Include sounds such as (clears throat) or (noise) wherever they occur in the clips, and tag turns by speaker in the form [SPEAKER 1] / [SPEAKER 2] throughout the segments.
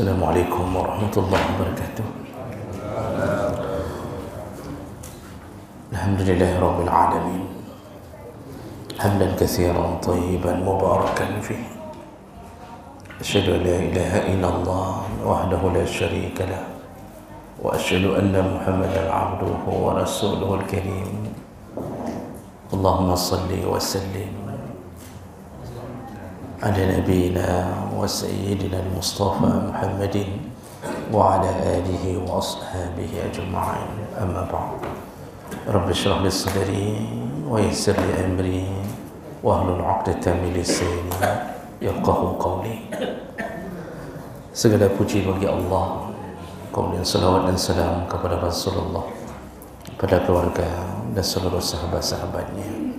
[SPEAKER 1] السلام عليكم ورحمة الله وبركاته الحمد لله رب العالمين حمدا كثيرا طيبا مباركا فيه أشهد أن لا إله إلا الله وحده لا شريك له وأشهد أن محمدا عبده ورسوله الكريم اللهم صل وسلم على نبينا وسيدنا المصطفى محمد وعلى آله وأصحابه أجمعين أما بعد رب اشرح لي صدري ويسر لي أمري واحلل عقدة من لساني يفقهوا قولي Segala puji bagi Allah Kemudian salawat dan salam kepada Rasulullah Kepada keluarga dan seluruh sahabat-sahabatnya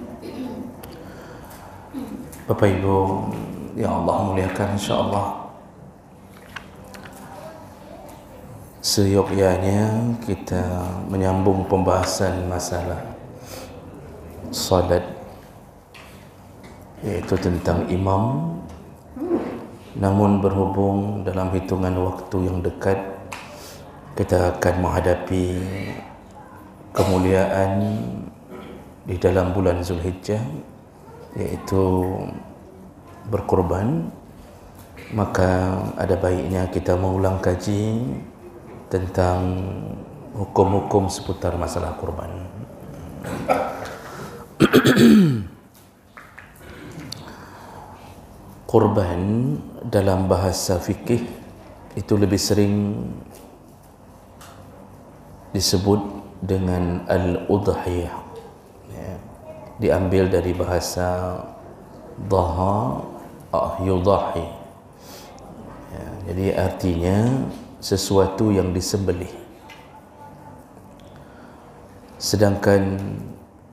[SPEAKER 1] Bapak Ibu Ya Allah muliakan insyaAllah Seyogyanya kita menyambung pembahasan masalah Salat Iaitu tentang imam Namun berhubung dalam hitungan waktu yang dekat Kita akan menghadapi kemuliaan di dalam bulan Zulhijjah iaitu berkorban maka ada baiknya kita mengulang kaji tentang hukum-hukum seputar masalah korban (clears throat) korban dalam bahasa fikih itu lebih sering disebut dengan al-udhiyah diambil dari bahasa dhaha uh, yudahi ya, jadi artinya sesuatu yang disembelih sedangkan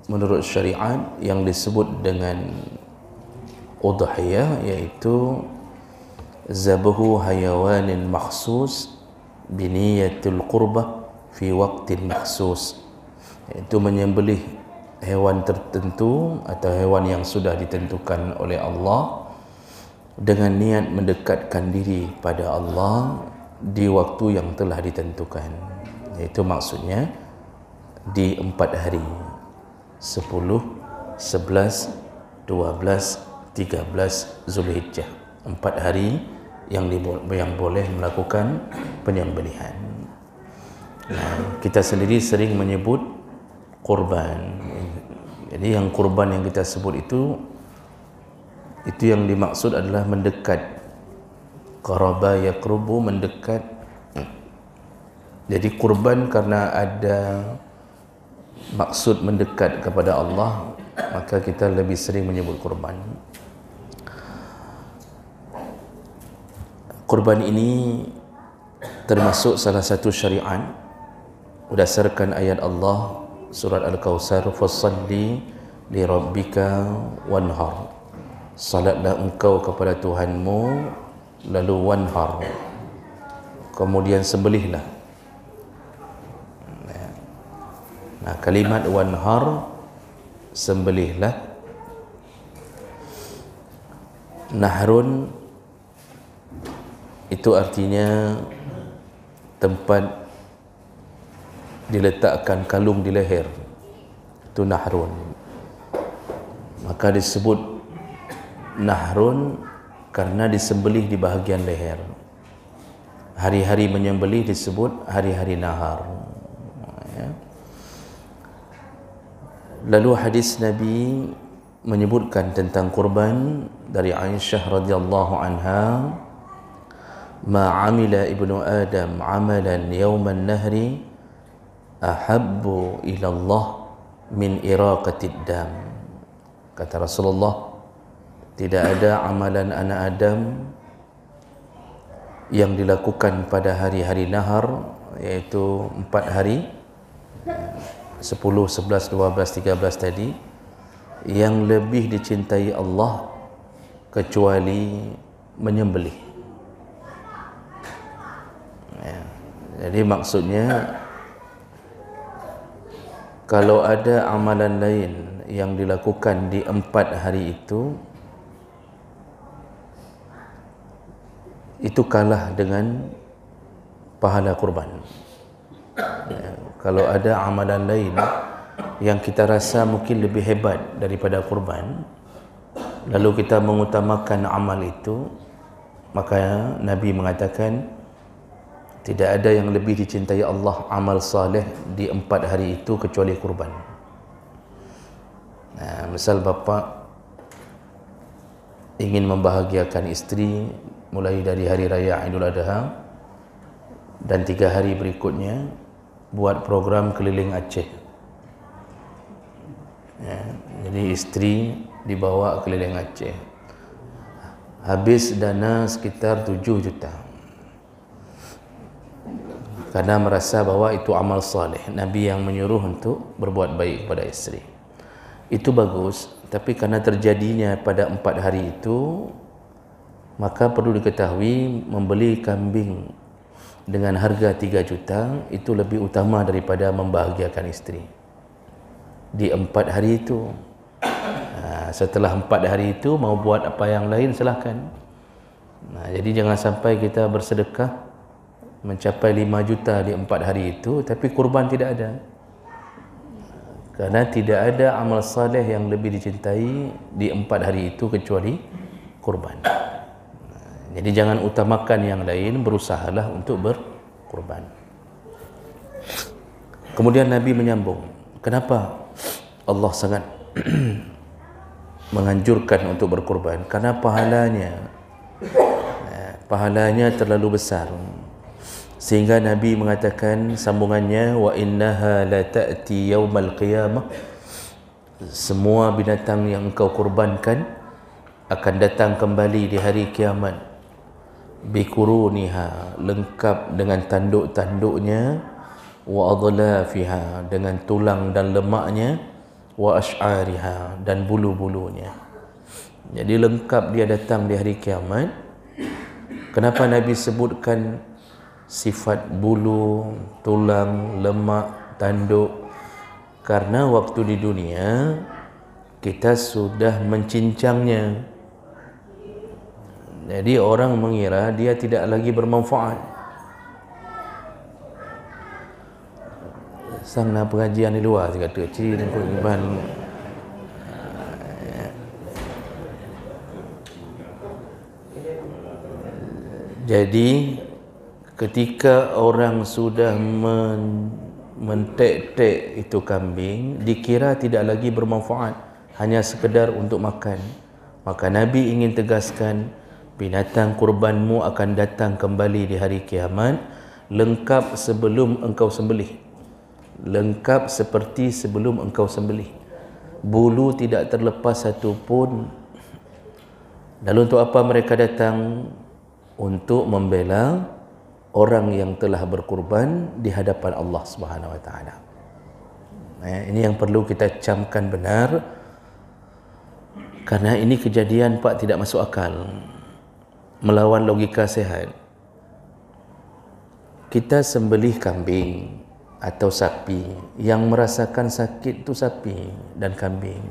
[SPEAKER 1] menurut syariat yang disebut dengan udhiyah iaitu zabahu hayawanin makhsus biniyatul qurbah fi waqtin makhsus iaitu menyembelih hewan tertentu atau hewan yang sudah ditentukan oleh Allah dengan niat mendekatkan diri pada Allah di waktu yang telah ditentukan iaitu maksudnya di empat hari sepuluh, sebelas, dua belas, tiga belas Zulhijjah empat hari yang, dibo- yang boleh melakukan penyembelihan nah, kita sendiri sering menyebut kurban jadi yang kurban yang kita sebut itu itu yang dimaksud adalah mendekat qaraba yaqrubu mendekat hmm. jadi kurban karena ada maksud mendekat kepada Allah maka kita lebih sering menyebut kurban kurban ini termasuk salah satu syariat berdasarkan ayat Allah surat al-kausar fasalli lirabbika wanhar salatlah engkau kepada Tuhanmu lalu wanhar kemudian sembelihlah nah kalimat wanhar sembelihlah nahrun itu artinya tempat diletakkan kalung di leher itu nahrun maka disebut nahrun karena disembelih di bahagian leher. Hari-hari menyembelih disebut hari-hari nahar. Ya. Lalu hadis Nabi menyebutkan tentang kurban dari Aisyah radhiyallahu anha ma amila ibnu adam amalan yawman nahri ahabbu ila Allah min iraqatid dam kata Rasulullah tidak ada amalan anak Adam yang dilakukan pada hari-hari nahar iaitu empat hari sepuluh, sebelas, dua belas, tiga belas tadi yang lebih dicintai Allah kecuali menyembelih ya, jadi maksudnya kalau ada amalan lain yang dilakukan di empat hari itu itu kalah dengan pahala kurban ya, kalau ada amalan lain yang kita rasa mungkin lebih hebat daripada kurban lalu kita mengutamakan amal itu maka Nabi mengatakan tidak ada yang lebih dicintai Allah amal salih di empat hari itu kecuali kurban nah, ya, misal bapa ingin membahagiakan istri mulai dari hari raya Idul Adha dan tiga hari berikutnya buat program keliling Aceh ya, jadi isteri dibawa keliling Aceh habis dana sekitar tujuh juta Karena merasa bahwa itu amal salih Nabi yang menyuruh untuk berbuat baik kepada isteri itu bagus tapi karena terjadinya pada empat hari itu maka perlu diketahui membeli kambing dengan harga 3 juta itu lebih utama daripada membahagiakan isteri di 4 hari itu ha, setelah 4 hari itu mau buat apa yang lain silakan nah, jadi jangan sampai kita bersedekah mencapai 5 juta di 4 hari itu tapi kurban tidak ada Karena tidak ada amal saleh yang lebih dicintai di 4 hari itu kecuali kurban. Jadi jangan utamakan yang lain, berusahalah untuk berkorban. Kemudian Nabi menyambung, kenapa Allah sangat (clears throat) menganjurkan untuk berkorban? Karena pahalanya, eh, pahalanya terlalu besar. Sehingga Nabi mengatakan sambungannya, wa innaha la ta'ti yawmal qiyamah. Semua binatang yang engkau korbankan akan datang kembali di hari kiamat bikuruniha lengkap dengan tanduk-tanduknya wa adla fiha dengan tulang dan lemaknya wa ash'ariha dan bulu-bulunya jadi lengkap dia datang di hari kiamat kenapa nabi sebutkan sifat bulu tulang lemak tanduk karena waktu di dunia kita sudah mencincangnya jadi orang mengira dia tidak lagi bermanfaat. Sang pengajian di luar dia kata, "Ci, nampak iban." Jadi ketika orang sudah men mentek-tek itu kambing dikira tidak lagi bermanfaat hanya sekedar untuk makan maka Nabi ingin tegaskan binatang kurbanmu akan datang kembali di hari kiamat lengkap sebelum engkau sembelih lengkap seperti sebelum engkau sembelih bulu tidak terlepas satu pun lalu untuk apa mereka datang untuk membela orang yang telah berkurban di hadapan Allah Subhanahu wa taala eh, ini yang perlu kita camkan benar karena ini kejadian pak tidak masuk akal melawan logika sehat kita sembelih kambing atau sapi yang merasakan sakit tu sapi dan kambing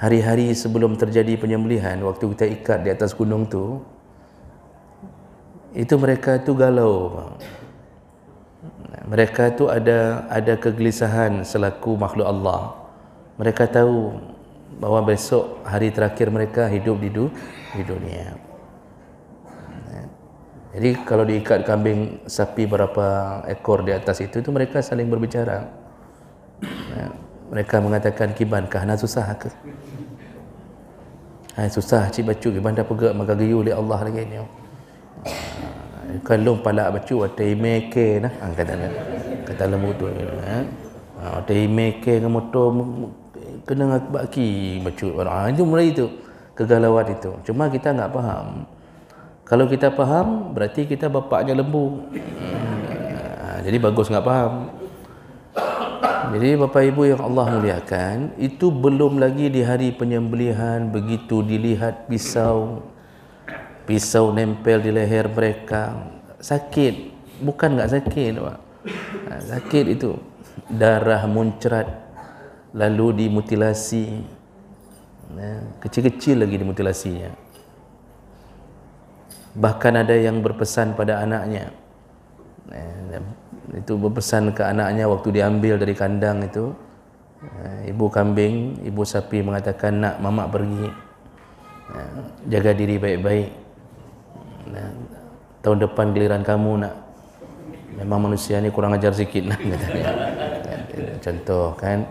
[SPEAKER 1] hari-hari sebelum terjadi penyembelihan waktu kita ikat di atas gunung tu itu mereka tu galau mereka tu ada ada kegelisahan selaku makhluk Allah mereka tahu bahawa besok hari terakhir mereka hidup di, di dunia. Jadi kalau diikat kambing sapi berapa ekor di atas itu itu mereka saling berbicara. Ya, mereka mengatakan kiban kah nak susah ke? Ha, susah cik bacu kiban dah pegak maka geyu oleh Allah lagi ni. Ha, Kalung pala bacu ada imeke nah angkat, ha, kata Kata lembut tu. Ha. Ada ha, imeke ke motor kena baki bacu orang. itu mulai itu kegalauan itu. Cuma kita enggak faham kalau kita faham berarti kita bapaknya lembu hmm. ah, jadi bagus enggak faham jadi bapak ibu yang Allah muliakan itu belum lagi di hari penyembelihan begitu dilihat pisau pisau nempel di leher mereka sakit bukan enggak sakit pak ah, sakit itu darah muncrat lalu dimutilasi kecil-kecil lagi dimutilasinya bahkan ada yang berpesan pada anaknya eh, itu berpesan ke anaknya waktu diambil dari kandang itu eh, ibu kambing, ibu sapi mengatakan nak mamak pergi eh, jaga diri baik-baik tahun depan giliran kamu nak memang manusia ini kurang ajar sikit (laughs) contoh kan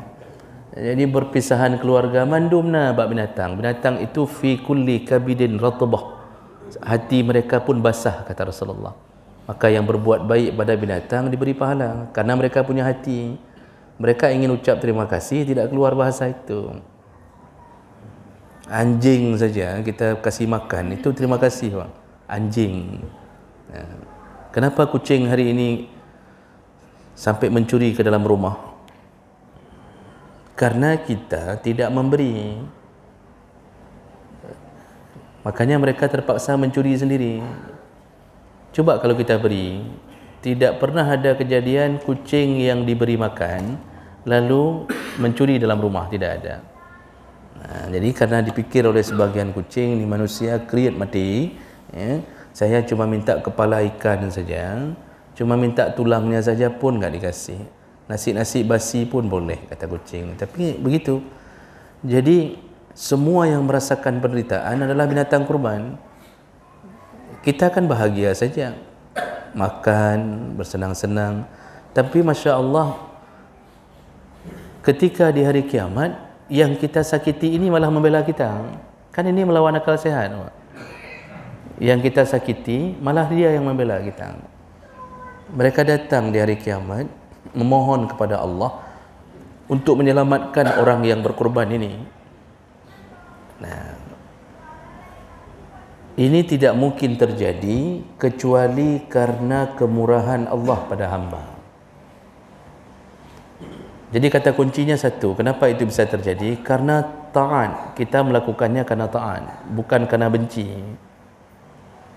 [SPEAKER 1] jadi berpisahan keluarga mandumna bab binatang binatang itu fi kulli kabidin ratubah hati mereka pun basah kata Rasulullah maka yang berbuat baik pada binatang diberi pahala kerana mereka punya hati mereka ingin ucap terima kasih tidak keluar bahasa itu anjing saja kita kasih makan itu terima kasih bang. anjing ya. kenapa kucing hari ini sampai mencuri ke dalam rumah karena kita tidak memberi Makanya mereka terpaksa mencuri sendiri. Cuba kalau kita beri, tidak pernah ada kejadian kucing yang diberi makan lalu mencuri dalam rumah, tidak ada. Nah, ha, jadi karena dipikir oleh sebagian kucing ni manusia create mati, ya, saya cuma minta kepala ikan saja, cuma minta tulangnya saja pun enggak dikasih. Nasi-nasi basi pun boleh kata kucing, tapi begitu. Jadi semua yang merasakan penderitaan adalah binatang kurban kita akan bahagia saja makan bersenang-senang tapi Masya Allah ketika di hari kiamat yang kita sakiti ini malah membela kita kan ini melawan akal sehat yang kita sakiti malah dia yang membela kita mereka datang di hari kiamat memohon kepada Allah untuk menyelamatkan orang yang berkorban ini ini tidak mungkin terjadi kecuali karena kemurahan Allah pada hamba. Jadi kata kuncinya satu, kenapa itu bisa terjadi? Karena taat. Kita melakukannya karena taat, bukan karena benci.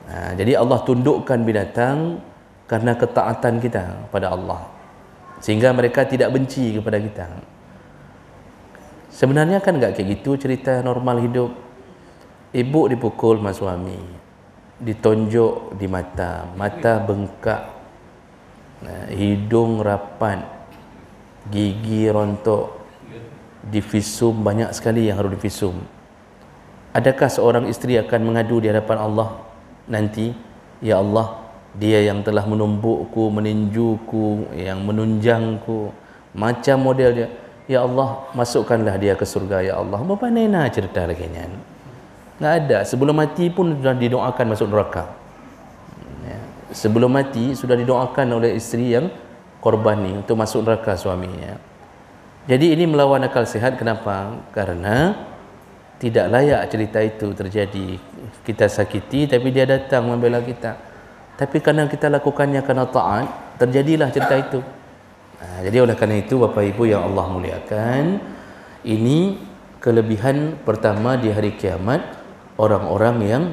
[SPEAKER 1] Nah, jadi Allah tundukkan binatang karena ketaatan kita pada Allah. Sehingga mereka tidak benci kepada kita. Sebenarnya kan enggak kayak gitu cerita normal hidup. Ibu dipukul mas suami. Ditonjok di mata. Mata bengkak. Hidung rapat. Gigi rontok. Divisum banyak sekali yang harus divisum. Adakah seorang isteri akan mengadu di hadapan Allah nanti? Ya Allah, dia yang telah menumbukku, meninjuku, yang menunjangku. Macam model dia. Ya Allah, masukkanlah dia ke surga Ya Allah, nena cerita lagi tidak ada, sebelum mati pun sudah didoakan masuk neraka ya. sebelum mati sudah didoakan oleh isteri yang korban ini untuk masuk neraka suaminya jadi ini melawan akal sehat kenapa? karena tidak layak cerita itu terjadi kita sakiti tapi dia datang membela kita tapi karena kita lakukannya karena taat terjadilah cerita itu Ha, jadi oleh kerana itu Bapak Ibu yang Allah muliakan ini kelebihan pertama di hari kiamat orang-orang yang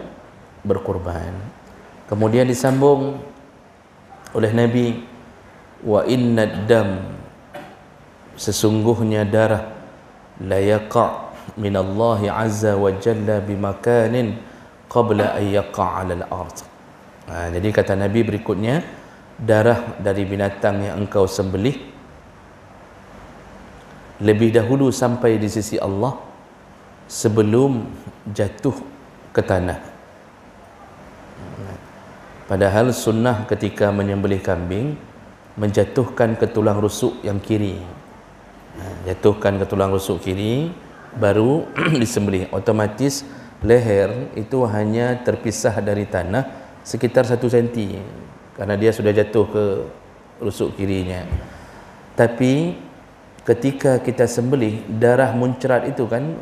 [SPEAKER 1] berkorban. Kemudian disambung oleh Nabi wa inna dam sesungguhnya darah la yaqa min Allah azza wa jalla bimakanin qabla an yaqa 'ala al-ard. Ha, jadi kata Nabi berikutnya darah dari binatang yang engkau sembelih lebih dahulu sampai di sisi Allah sebelum jatuh ke tanah padahal sunnah ketika menyembelih kambing menjatuhkan ke tulang rusuk yang kiri jatuhkan ke tulang rusuk kiri baru (clears throat) disembelih otomatis leher itu hanya terpisah dari tanah sekitar satu senti kerana dia sudah jatuh ke rusuk kirinya tapi ketika kita sembelih darah muncrat itu kan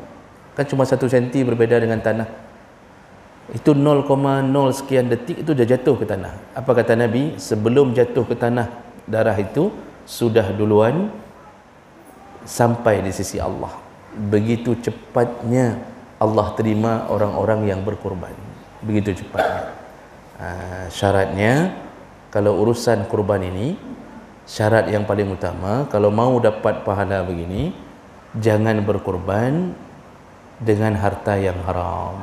[SPEAKER 1] kan cuma satu senti berbeda dengan tanah itu 0.0 sekian detik itu dah jatuh ke tanah apa kata Nabi sebelum jatuh ke tanah darah itu sudah duluan sampai di sisi Allah begitu cepatnya Allah terima orang-orang yang berkorban begitu cepatnya ah, syaratnya kalau urusan kurban ini syarat yang paling utama kalau mau dapat pahala begini jangan berkurban dengan harta yang haram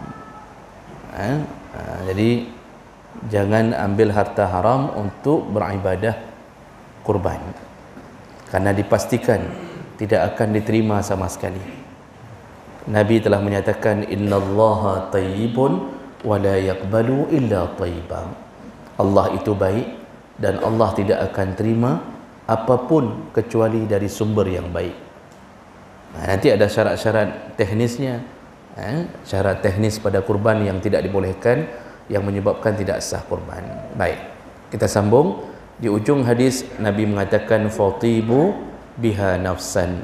[SPEAKER 1] ha? Ha, jadi jangan ambil harta haram untuk beribadah kurban karena dipastikan tidak akan diterima sama sekali Nabi telah menyatakan Inna innallaha tayyibun wa la yaqbalu illa tayyiban Allah itu baik dan Allah tidak akan terima apapun kecuali dari sumber yang baik nah, nanti ada syarat-syarat teknisnya eh? syarat teknis pada kurban yang tidak dibolehkan yang menyebabkan tidak sah kurban baik kita sambung di ujung hadis Nabi mengatakan fatibu biha nafsan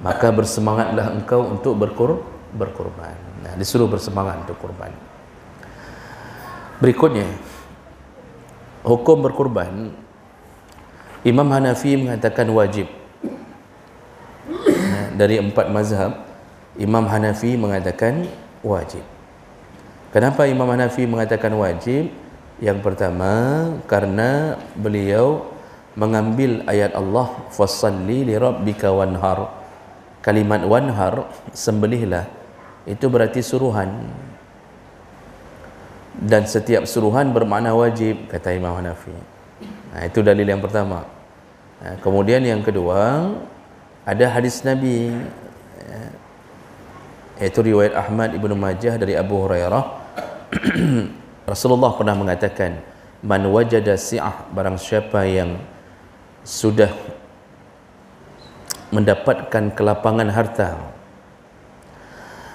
[SPEAKER 1] maka bersemangatlah engkau untuk berkur berkurban nah disuruh bersemangat untuk kurban berikutnya hukum berkorban Imam Hanafi mengatakan wajib eh, dari empat mazhab Imam Hanafi mengatakan wajib kenapa Imam Hanafi mengatakan wajib yang pertama karena beliau mengambil ayat Allah fasalli li rabbika wanhar kalimat wanhar sembelihlah itu berarti suruhan dan setiap suruhan bermakna wajib kata Imam Hanafi nah, ha, itu dalil yang pertama ha, kemudian yang kedua ada hadis Nabi ha, iaitu riwayat Ahmad Ibn Majah dari Abu Hurairah (clears throat) Rasulullah pernah mengatakan man wajada si'ah barang siapa yang sudah mendapatkan kelapangan harta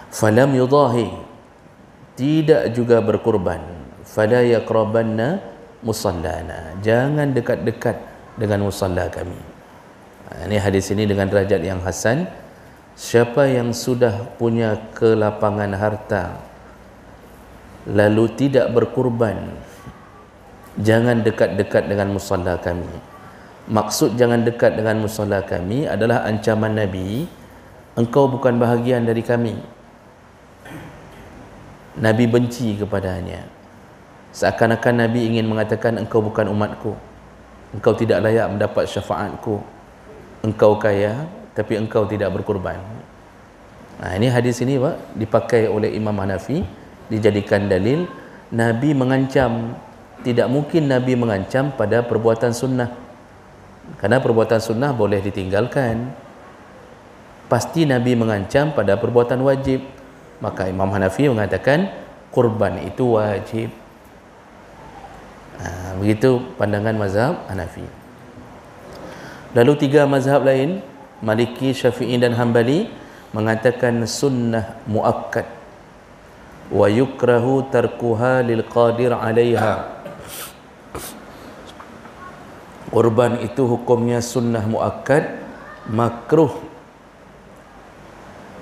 [SPEAKER 1] falam yudahi tidak juga berkorban fala yaqrabanna musallana jangan dekat-dekat dengan musalla kami ha, ini hadis ini dengan derajat yang hasan siapa yang sudah punya kelapangan harta lalu tidak berkorban jangan dekat-dekat dengan musalla kami maksud jangan dekat dengan musalla kami adalah ancaman nabi engkau bukan bahagian dari kami Nabi benci kepadanya Seakan-akan Nabi ingin mengatakan Engkau bukan umatku Engkau tidak layak mendapat syafaatku Engkau kaya Tapi engkau tidak berkorban nah, Ini hadis ini pak, Dipakai oleh Imam Hanafi Dijadikan dalil Nabi mengancam Tidak mungkin Nabi mengancam pada perbuatan sunnah Karena perbuatan sunnah boleh ditinggalkan Pasti Nabi mengancam pada perbuatan wajib maka Imam Hanafi mengatakan kurban itu wajib ha, begitu pandangan mazhab Hanafi lalu tiga mazhab lain Maliki, Syafi'i dan Hanbali mengatakan sunnah muakkad wa yukrahu tarkuha lil qadir alaiha kurban itu hukumnya sunnah muakkad makruh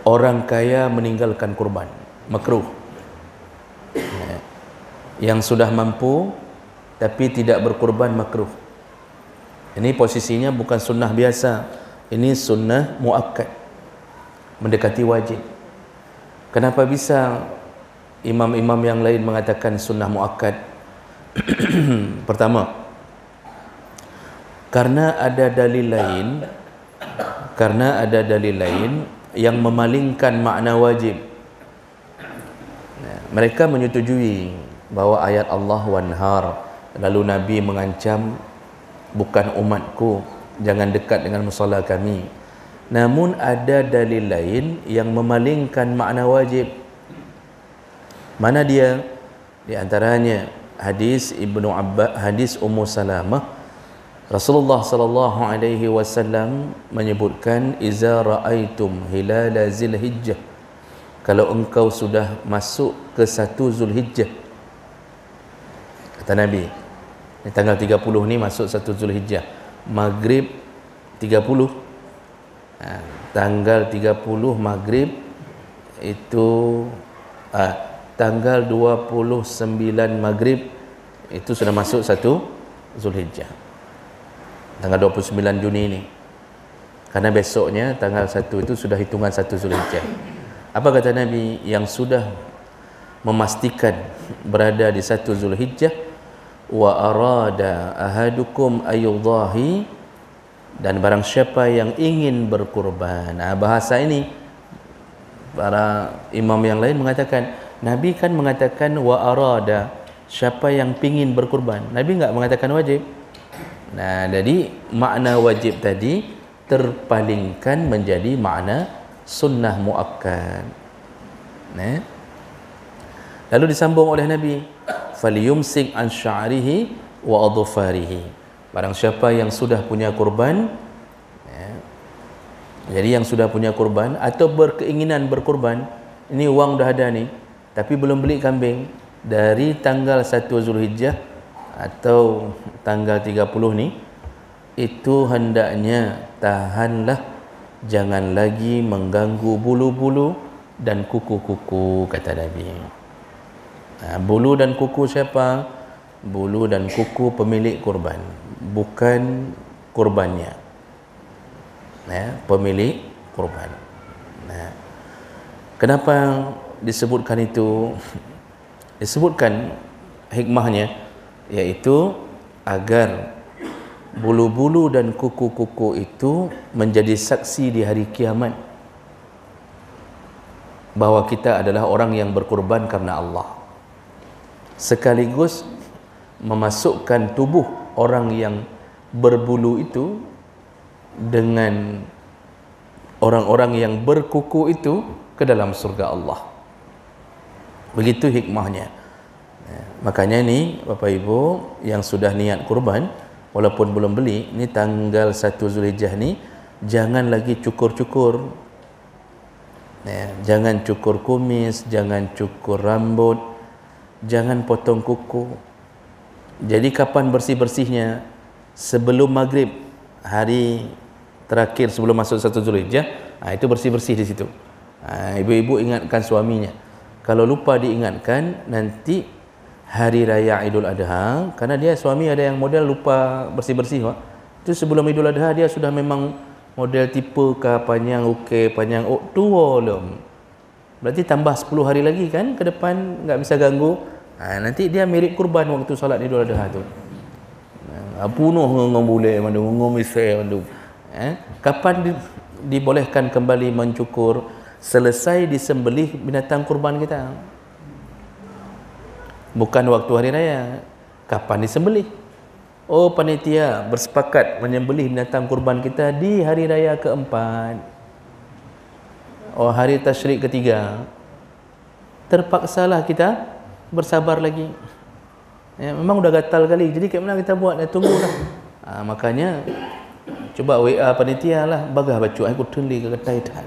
[SPEAKER 1] orang kaya meninggalkan kurban makruh ya. yang sudah mampu tapi tidak berkurban makruh ini posisinya bukan sunnah biasa ini sunnah muakkad mendekati wajib kenapa bisa imam-imam yang lain mengatakan sunnah muakkad (clears throat) pertama karena ada dalil lain karena ada dalil lain yang memalingkan makna wajib mereka menyetujui bahawa ayat Allah wanhar lalu Nabi mengancam bukan umatku jangan dekat dengan musalla kami namun ada dalil lain yang memalingkan makna wajib mana dia di antaranya hadis Ibnu Abbas hadis Ummu Salamah Rasulullah sallallahu alaihi wasallam menyebutkan iza raaitum hilal zilhijjah kalau engkau sudah masuk ke satu zulhijjah kata nabi ni tanggal 30 ni masuk satu zulhijjah maghrib 30 ha, tanggal 30 maghrib itu ha, tanggal 29 maghrib itu sudah masuk satu zulhijjah tanggal 29 Juni ni karena besoknya tanggal 1 itu sudah hitungan 1 Zulhijjah apa kata Nabi yang sudah memastikan berada di 1 Zulhijjah wa arada ahadukum ayudahi dan barang siapa yang ingin berkurban. nah, bahasa ini para imam yang lain mengatakan Nabi kan mengatakan wa arada siapa yang ingin berkurban. Nabi enggak mengatakan wajib Nah, jadi makna wajib tadi terpalingkan menjadi makna sunnah muakkad. Nah. Lalu disambung oleh Nabi, "Falyumsik an sya'rihi wa adhfarihi." Barang siapa yang sudah punya kurban, Jadi yang sudah punya kurban atau berkeinginan berkurban, ini wang dah ada ni, tapi belum beli kambing dari tanggal 1 Zulhijjah atau tanggal 30 ni itu hendaknya tahanlah jangan lagi mengganggu bulu-bulu dan kuku-kuku kata Nabi ha, bulu dan kuku siapa? bulu dan kuku pemilik kurban bukan kurbannya ya, pemilik kurban ya. kenapa disebutkan itu (laughs) disebutkan hikmahnya yaitu agar bulu-bulu dan kuku-kuku itu menjadi saksi di hari kiamat bahwa kita adalah orang yang berkorban karena Allah sekaligus memasukkan tubuh orang yang berbulu itu dengan orang-orang yang berkuku itu ke dalam surga Allah begitu hikmahnya makanya ni Bapak Ibu yang sudah niat kurban walaupun belum beli ni tanggal 1 Zulhijjah ni jangan lagi cukur-cukur ya, jangan cukur kumis jangan cukur rambut jangan potong kuku jadi kapan bersih-bersihnya sebelum maghrib hari terakhir sebelum masuk 1 Zulhijjah ha, itu bersih-bersih di situ ha, ibu-ibu ha, ingatkan suaminya kalau lupa diingatkan nanti hari raya Idul Adha karena dia suami ada yang model lupa bersih-bersih pak. Itu sebelum Idul Adha dia sudah memang model tipe ke panjang oke okay, panjang oh tua belum. Berarti tambah 10 hari lagi kan ke depan enggak bisa ganggu. Ha, nanti dia mirip kurban waktu solat Idul Adha tu. Ha, punuh ngomong boleh mandu ngomong misai mandu. Eh, kapan di, dibolehkan kembali mencukur selesai disembelih binatang kurban kita? bukan waktu hari raya kapan disembelih oh panitia bersepakat menyembelih binatang kurban kita di hari raya keempat oh hari tashrik ketiga Terpaksa lah kita bersabar lagi ya, memang udah gatal kali jadi kayak mana kita buat ya, eh, tunggu lah ha, ah, makanya cuba WA panitia lah bagah baca aku eh, tuli ke ketai dan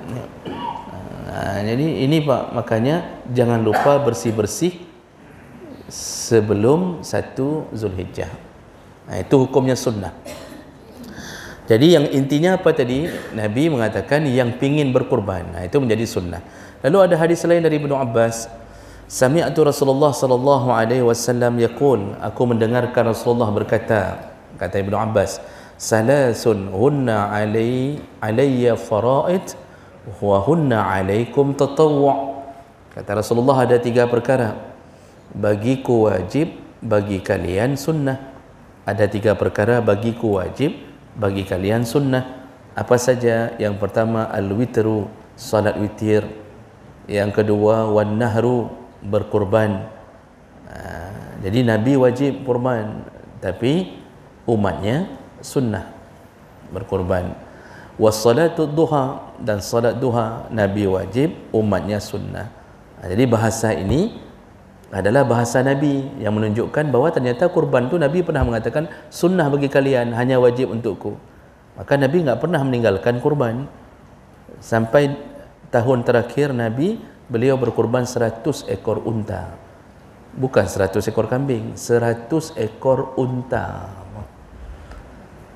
[SPEAKER 1] Ha, jadi ini pak makanya jangan lupa bersih-bersih sebelum satu Zulhijjah nah, itu hukumnya sunnah jadi yang intinya apa tadi Nabi mengatakan yang pingin berkorban nah, itu menjadi sunnah lalu ada hadis lain dari Ibn Abbas Sami'atu Rasulullah sallallahu alaihi wasallam yaqul aku mendengarkan Rasulullah berkata kata Ibn Abbas salasun hunna alai alayya fara'id wa hunna alaikum tatawwu' kata Rasulullah ada tiga perkara bagiku wajib bagi kalian sunnah ada tiga perkara bagiku wajib bagi kalian sunnah apa saja yang pertama al-witru salat witir yang kedua wan nahru berkorban ah, jadi nabi wajib kurban tapi umatnya sunnah berkorban wassalatu duha dan salat duha nabi wajib umatnya sunnah ah, jadi bahasa ini adalah bahasa Nabi yang menunjukkan bahawa ternyata kurban tu Nabi pernah mengatakan sunnah bagi kalian hanya wajib untukku maka Nabi enggak pernah meninggalkan kurban sampai tahun terakhir Nabi beliau berkurban seratus ekor unta bukan seratus ekor kambing seratus ekor unta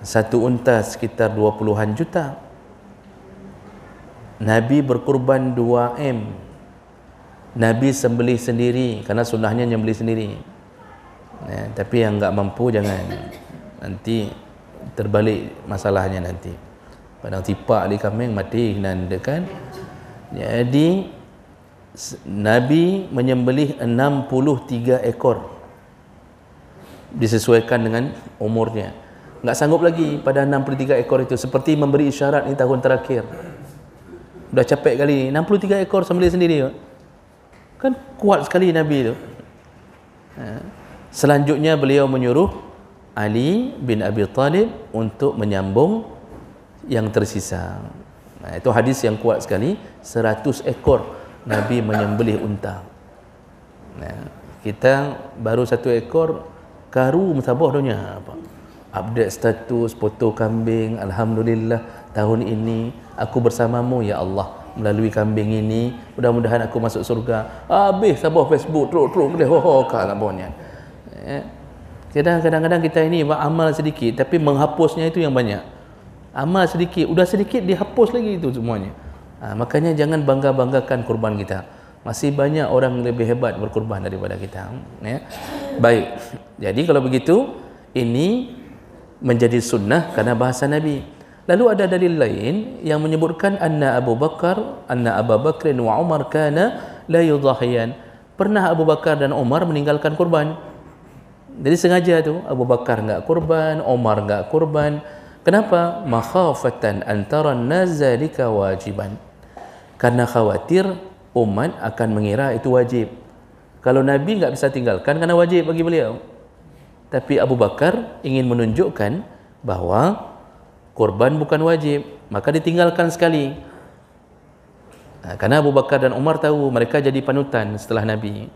[SPEAKER 1] satu unta sekitar 20-an juta Nabi berkurban dua m Nabi sembelih sendiri kerana sunnahnya nyembelih sendiri. Ya, tapi yang enggak mampu jangan. Nanti terbalik masalahnya nanti. Padang tipak di kambing mati dan kan? Jadi Nabi menyembelih 63 ekor. Disesuaikan dengan umurnya. Enggak sanggup lagi pada 63 ekor itu seperti memberi isyarat ini tahun terakhir. Sudah capek kali ini. 63 ekor sembelih sendiri kan kuat sekali Nabi tu. Ha. selanjutnya beliau menyuruh Ali bin Abi Talib untuk menyambung yang tersisa nah, ha, itu hadis yang kuat sekali 100 ekor Nabi menyembelih unta nah, ha. kita baru satu ekor karu mutabah dunia apa update status foto kambing alhamdulillah tahun ini aku bersamamu ya Allah melalui kambing ini mudah-mudahan aku masuk surga habis sabar lah Facebook teruk teruk boleh ho ho ka tak punya kadang-kadang kita ini amal sedikit tapi menghapusnya itu yang banyak amal sedikit sudah sedikit dihapus lagi itu semuanya ha, makanya jangan bangga-banggakan kurban kita masih banyak orang yang lebih hebat berkurban daripada kita ya baik jadi kalau begitu ini menjadi sunnah karena bahasa nabi Lalu ada dalil lain yang menyebutkan anna Abu Bakar, anna Abu Bakr dan Umar kana la yudhahiyan. Pernah Abu Bakar dan Umar meninggalkan kurban. Jadi sengaja tu Abu Bakar enggak kurban, Umar enggak kurban. Kenapa? Makhafatan antara nazalika wajiban. Karena khawatir umat akan mengira itu wajib. Kalau Nabi enggak bisa tinggalkan karena wajib bagi beliau. Tapi Abu Bakar ingin menunjukkan bahawa Korban bukan wajib Maka ditinggalkan sekali ha, Karena Abu Bakar dan Umar tahu Mereka jadi panutan setelah Nabi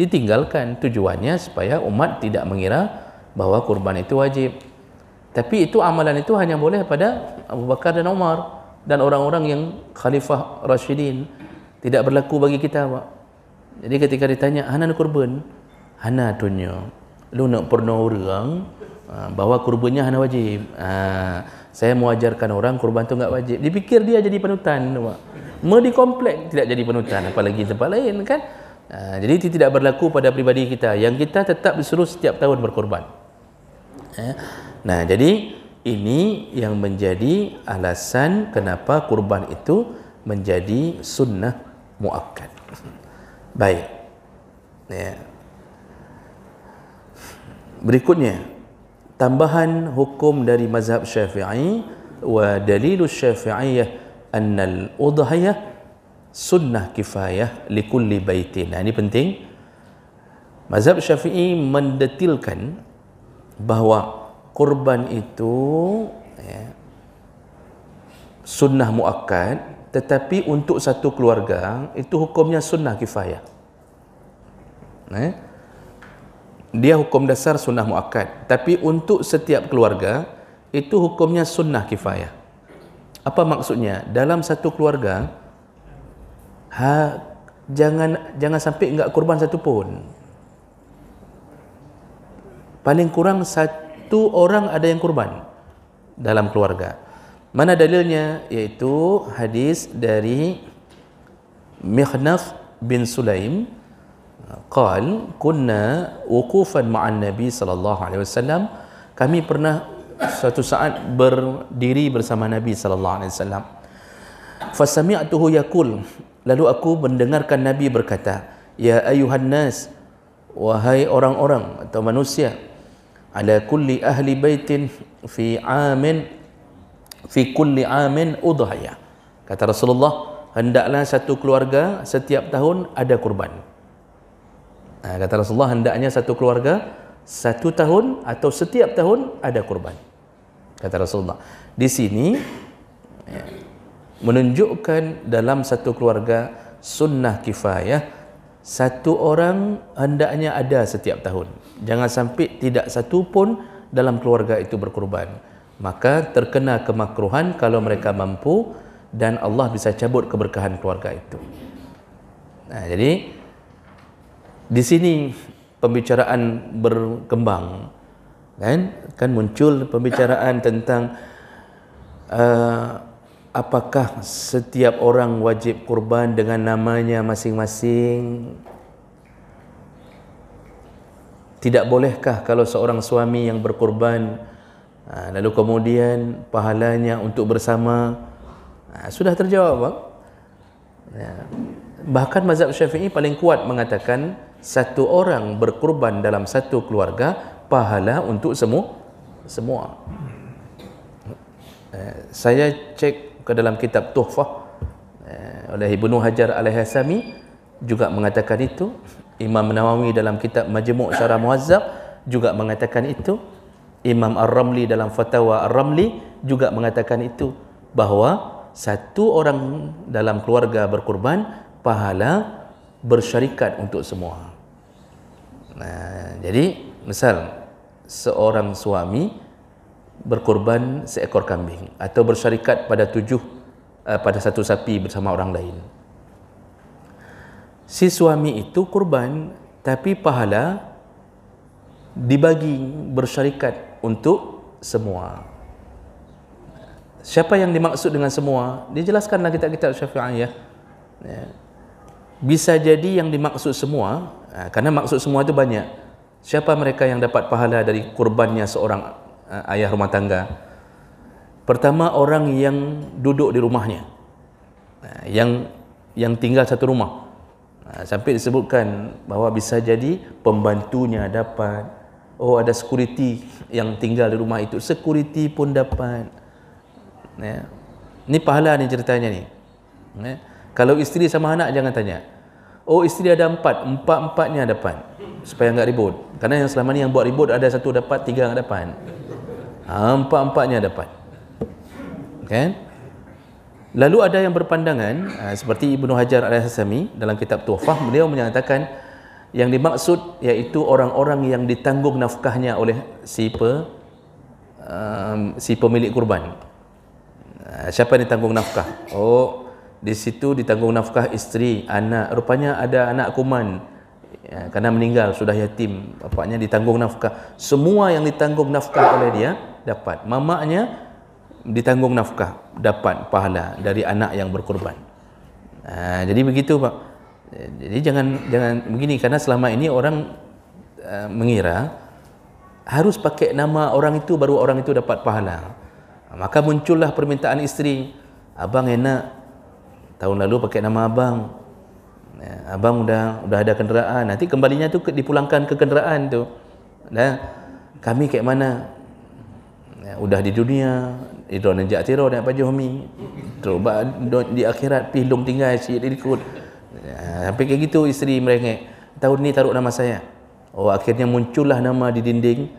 [SPEAKER 1] Ditinggalkan tujuannya Supaya umat tidak mengira Bahawa korban itu wajib Tapi itu amalan itu hanya boleh pada Abu Bakar dan Umar Dan orang-orang yang Khalifah Rashidin Tidak berlaku bagi kita Pak. Jadi ketika ditanya Hana korban Hana tunya Lu nak pernah orang ha, Bahawa korbannya Hana wajib Haa saya mau ajarkan orang kurban tu enggak wajib. Dipikir dia jadi penutan. di komplek tidak jadi penutan. Apalagi tempat lain kan. Ha, jadi itu tidak berlaku pada pribadi kita. Yang kita tetap disuruh setiap tahun berkorban. Ha, nah jadi ini yang menjadi alasan kenapa kurban itu menjadi sunnah muakkad. Baik. Ya. Berikutnya tambahan hukum dari mazhab syafi'i wa dalilu syafi'iyah annal udhayah sunnah kifayah li baitin nah, ini penting mazhab syafi'i mendetilkan bahawa kurban itu ya, sunnah muakad, tetapi untuk satu keluarga itu hukumnya sunnah kifayah eh? dia hukum dasar sunnah muakkad tapi untuk setiap keluarga itu hukumnya sunnah kifayah apa maksudnya dalam satu keluarga ha, jangan jangan sampai enggak kurban satu pun paling kurang satu orang ada yang kurban dalam keluarga mana dalilnya yaitu hadis dari Mihnaf bin Sulaim qal kunna wuqufan ma'an nabi sallallahu alaihi wasallam kami pernah suatu saat berdiri bersama nabi sallallahu alaihi wasallam fa sami'tuhu yaqul lalu aku mendengarkan nabi berkata ya ayuhan nas wahai orang-orang atau manusia ala kulli ahli baitin fi amin fi kulli amin udhiya kata rasulullah hendaklah satu keluarga setiap tahun ada kurban Ha, kata Rasulullah hendaknya satu keluarga satu tahun atau setiap tahun ada kurban kata Rasulullah di sini ya, menunjukkan dalam satu keluarga sunnah kifayah satu orang hendaknya ada setiap tahun jangan sampai tidak satu pun dalam keluarga itu berkurban maka terkena kemakruhan kalau mereka mampu dan Allah bisa cabut keberkahan keluarga itu nah ha, jadi di sini pembicaraan berkembang kan kan muncul pembicaraan tentang uh, apakah setiap orang wajib kurban dengan namanya masing-masing tidak bolehkah kalau seorang suami yang berkorban ha, lalu kemudian pahalanya untuk bersama ha, sudah terjawab bang ya. bahkan mazhab syafi'i paling kuat mengatakan satu orang berkorban dalam satu keluarga pahala untuk semua semua eh, saya cek ke dalam kitab tuhfah eh, oleh Ibnu Hajar Al-Hasami juga mengatakan itu Imam Nawawi dalam kitab Majmu' Syarah Muazzab juga mengatakan itu Imam Ar-Ramli dalam fatwa Ar-Ramli juga mengatakan itu bahawa satu orang dalam keluarga berkorban pahala bersyarikat untuk semua. Nah, jadi misal seorang suami berkorban seekor kambing atau bersyarikat pada tujuh uh, pada satu sapi bersama orang lain. Si suami itu korban tapi pahala dibagi bersyarikat untuk semua. Siapa yang dimaksud dengan semua? Dijelaskanlah kita kita Syafi'iyah. Ya. ya bisa jadi yang dimaksud semua ha, karena maksud semua itu banyak siapa mereka yang dapat pahala dari kurbannya seorang ha, ayah rumah tangga pertama orang yang duduk di rumahnya ha, yang yang tinggal satu rumah sampai disebutkan bahawa bisa jadi pembantunya dapat oh ada security yang tinggal di rumah itu security pun dapat ya. ni pahala ni ceritanya ni ya. Kalau isteri sama anak jangan tanya. Oh isteri ada empat, empat-empatnya ada dapat. Supaya enggak ribut. Karena yang selama ni yang buat ribut ada satu dapat, tiga enggak dapat. Ha, empat-empatnya ada dapat. Okay? Lalu ada yang berpandangan ha, seperti Ibnu Hajar Al-Hasami dalam kitab Tuhfah beliau menyatakan yang dimaksud iaitu orang-orang yang ditanggung nafkahnya oleh si pe um, si pemilik kurban. Ha, siapa yang ditanggung nafkah? Oh, di situ ditanggung nafkah isteri, anak. Rupanya ada anak kuman. Ya, karena meninggal, sudah yatim. Bapaknya ditanggung nafkah. Semua yang ditanggung nafkah oleh dia, dapat. Mamaknya ditanggung nafkah. Dapat pahala dari anak yang berkorban. Ha, jadi begitu, Pak. Jadi jangan jangan begini. Karena selama ini orang uh, mengira, harus pakai nama orang itu, baru orang itu dapat pahala. Ha, maka muncullah permintaan isteri. Abang enak tahun lalu pakai nama abang ya, abang sudah sudah ada kenderaan nanti kembalinya tu dipulangkan ke kenderaan tu dan lah, kami kayak mana sudah ya, di dunia idro nenjak tiro dan baju homi terubah di akhirat pilum tinggal si ikut ya, sampai kayak gitu isteri mereka tahun ni taruh nama saya oh akhirnya muncullah nama di dinding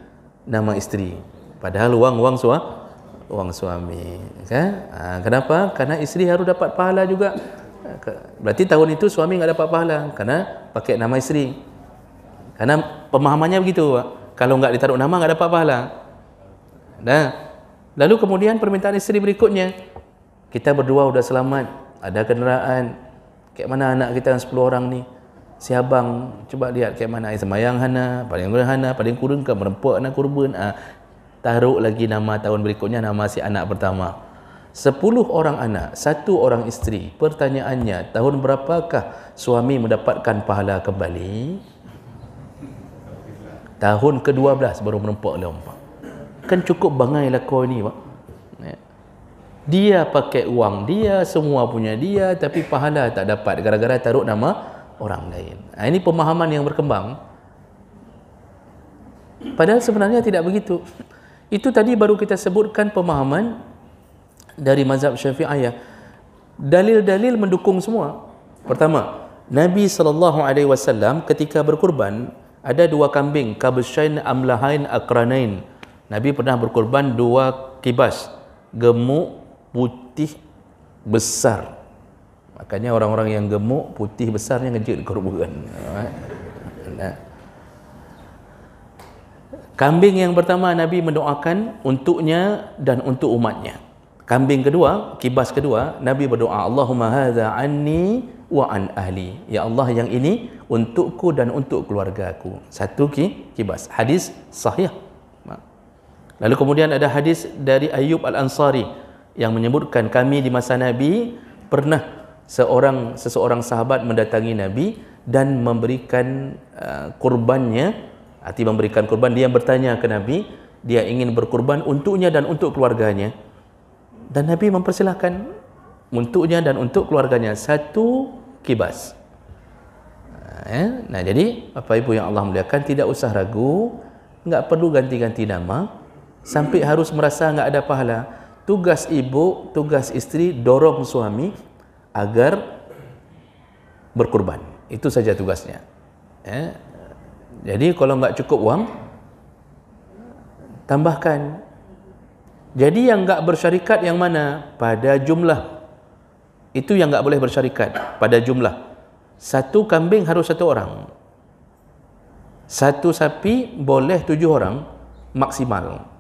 [SPEAKER 1] nama isteri padahal wang-wang suah wang suami kan ha, kenapa Karena isteri harus dapat pahala juga berarti tahun itu suami enggak dapat pahala karena pakai nama isteri Karena pemahamannya begitu kalau enggak ditaruh nama enggak dapat pahala nah lalu kemudian permintaan isteri berikutnya kita berdua sudah selamat ada kenderaan kayak mana anak kita yang 10 orang ni si abang cuba lihat kayak mana air semayang hana paling kurun hana paling kurun ke merempuk anak kurban ah taruh lagi nama tahun berikutnya nama si anak pertama sepuluh orang anak satu orang isteri pertanyaannya tahun berapakah suami mendapatkan pahala kembali tahun ke-12 baru merempak lompat kan cukup bangai lah kau ni pak ya. dia pakai uang dia semua punya dia tapi pahala tak dapat gara-gara taruh nama orang lain ha, ini pemahaman yang berkembang padahal sebenarnya tidak begitu itu tadi baru kita sebutkan pemahaman dari mazhab Syafi'iyah. Dalil-dalil mendukung semua. Pertama, Nabi sallallahu alaihi wasallam ketika berkurban ada dua kambing, kabshain amlahain akranain. Nabi pernah berkurban dua kibas, gemuk, putih, besar. Makanya orang-orang yang gemuk, putih, besarnya ngejut korban. Nah. Kambing yang pertama Nabi mendoakan untuknya dan untuk umatnya. Kambing kedua, kibas kedua, Nabi berdoa, Allahumma hadha anni wa an ahli. Ya Allah yang ini untukku dan untuk keluarga aku. Satu ki, kibas. Hadis sahih. Lalu kemudian ada hadis dari Ayub Al-Ansari yang menyebutkan kami di masa Nabi pernah seorang seseorang sahabat mendatangi Nabi dan memberikan uh, kurbannya kurbannya Arti memberikan kurban dia bertanya ke Nabi, dia ingin berkurban untuknya dan untuk keluarganya. Dan Nabi mempersilahkan untuknya dan untuk keluarganya satu kibas. Ha, eh? Nah, jadi apa ibu yang Allah muliakan tidak usah ragu, enggak perlu ganti-ganti nama sampai harus merasa enggak ada pahala. Tugas ibu, tugas istri dorong suami agar berkurban. Itu saja tugasnya. Eh? Jadi kalau enggak cukup wang tambahkan. Jadi yang enggak bersyarikat yang mana? Pada jumlah. Itu yang enggak boleh bersyarikat pada jumlah. Satu kambing harus satu orang. Satu sapi boleh tujuh orang maksimal.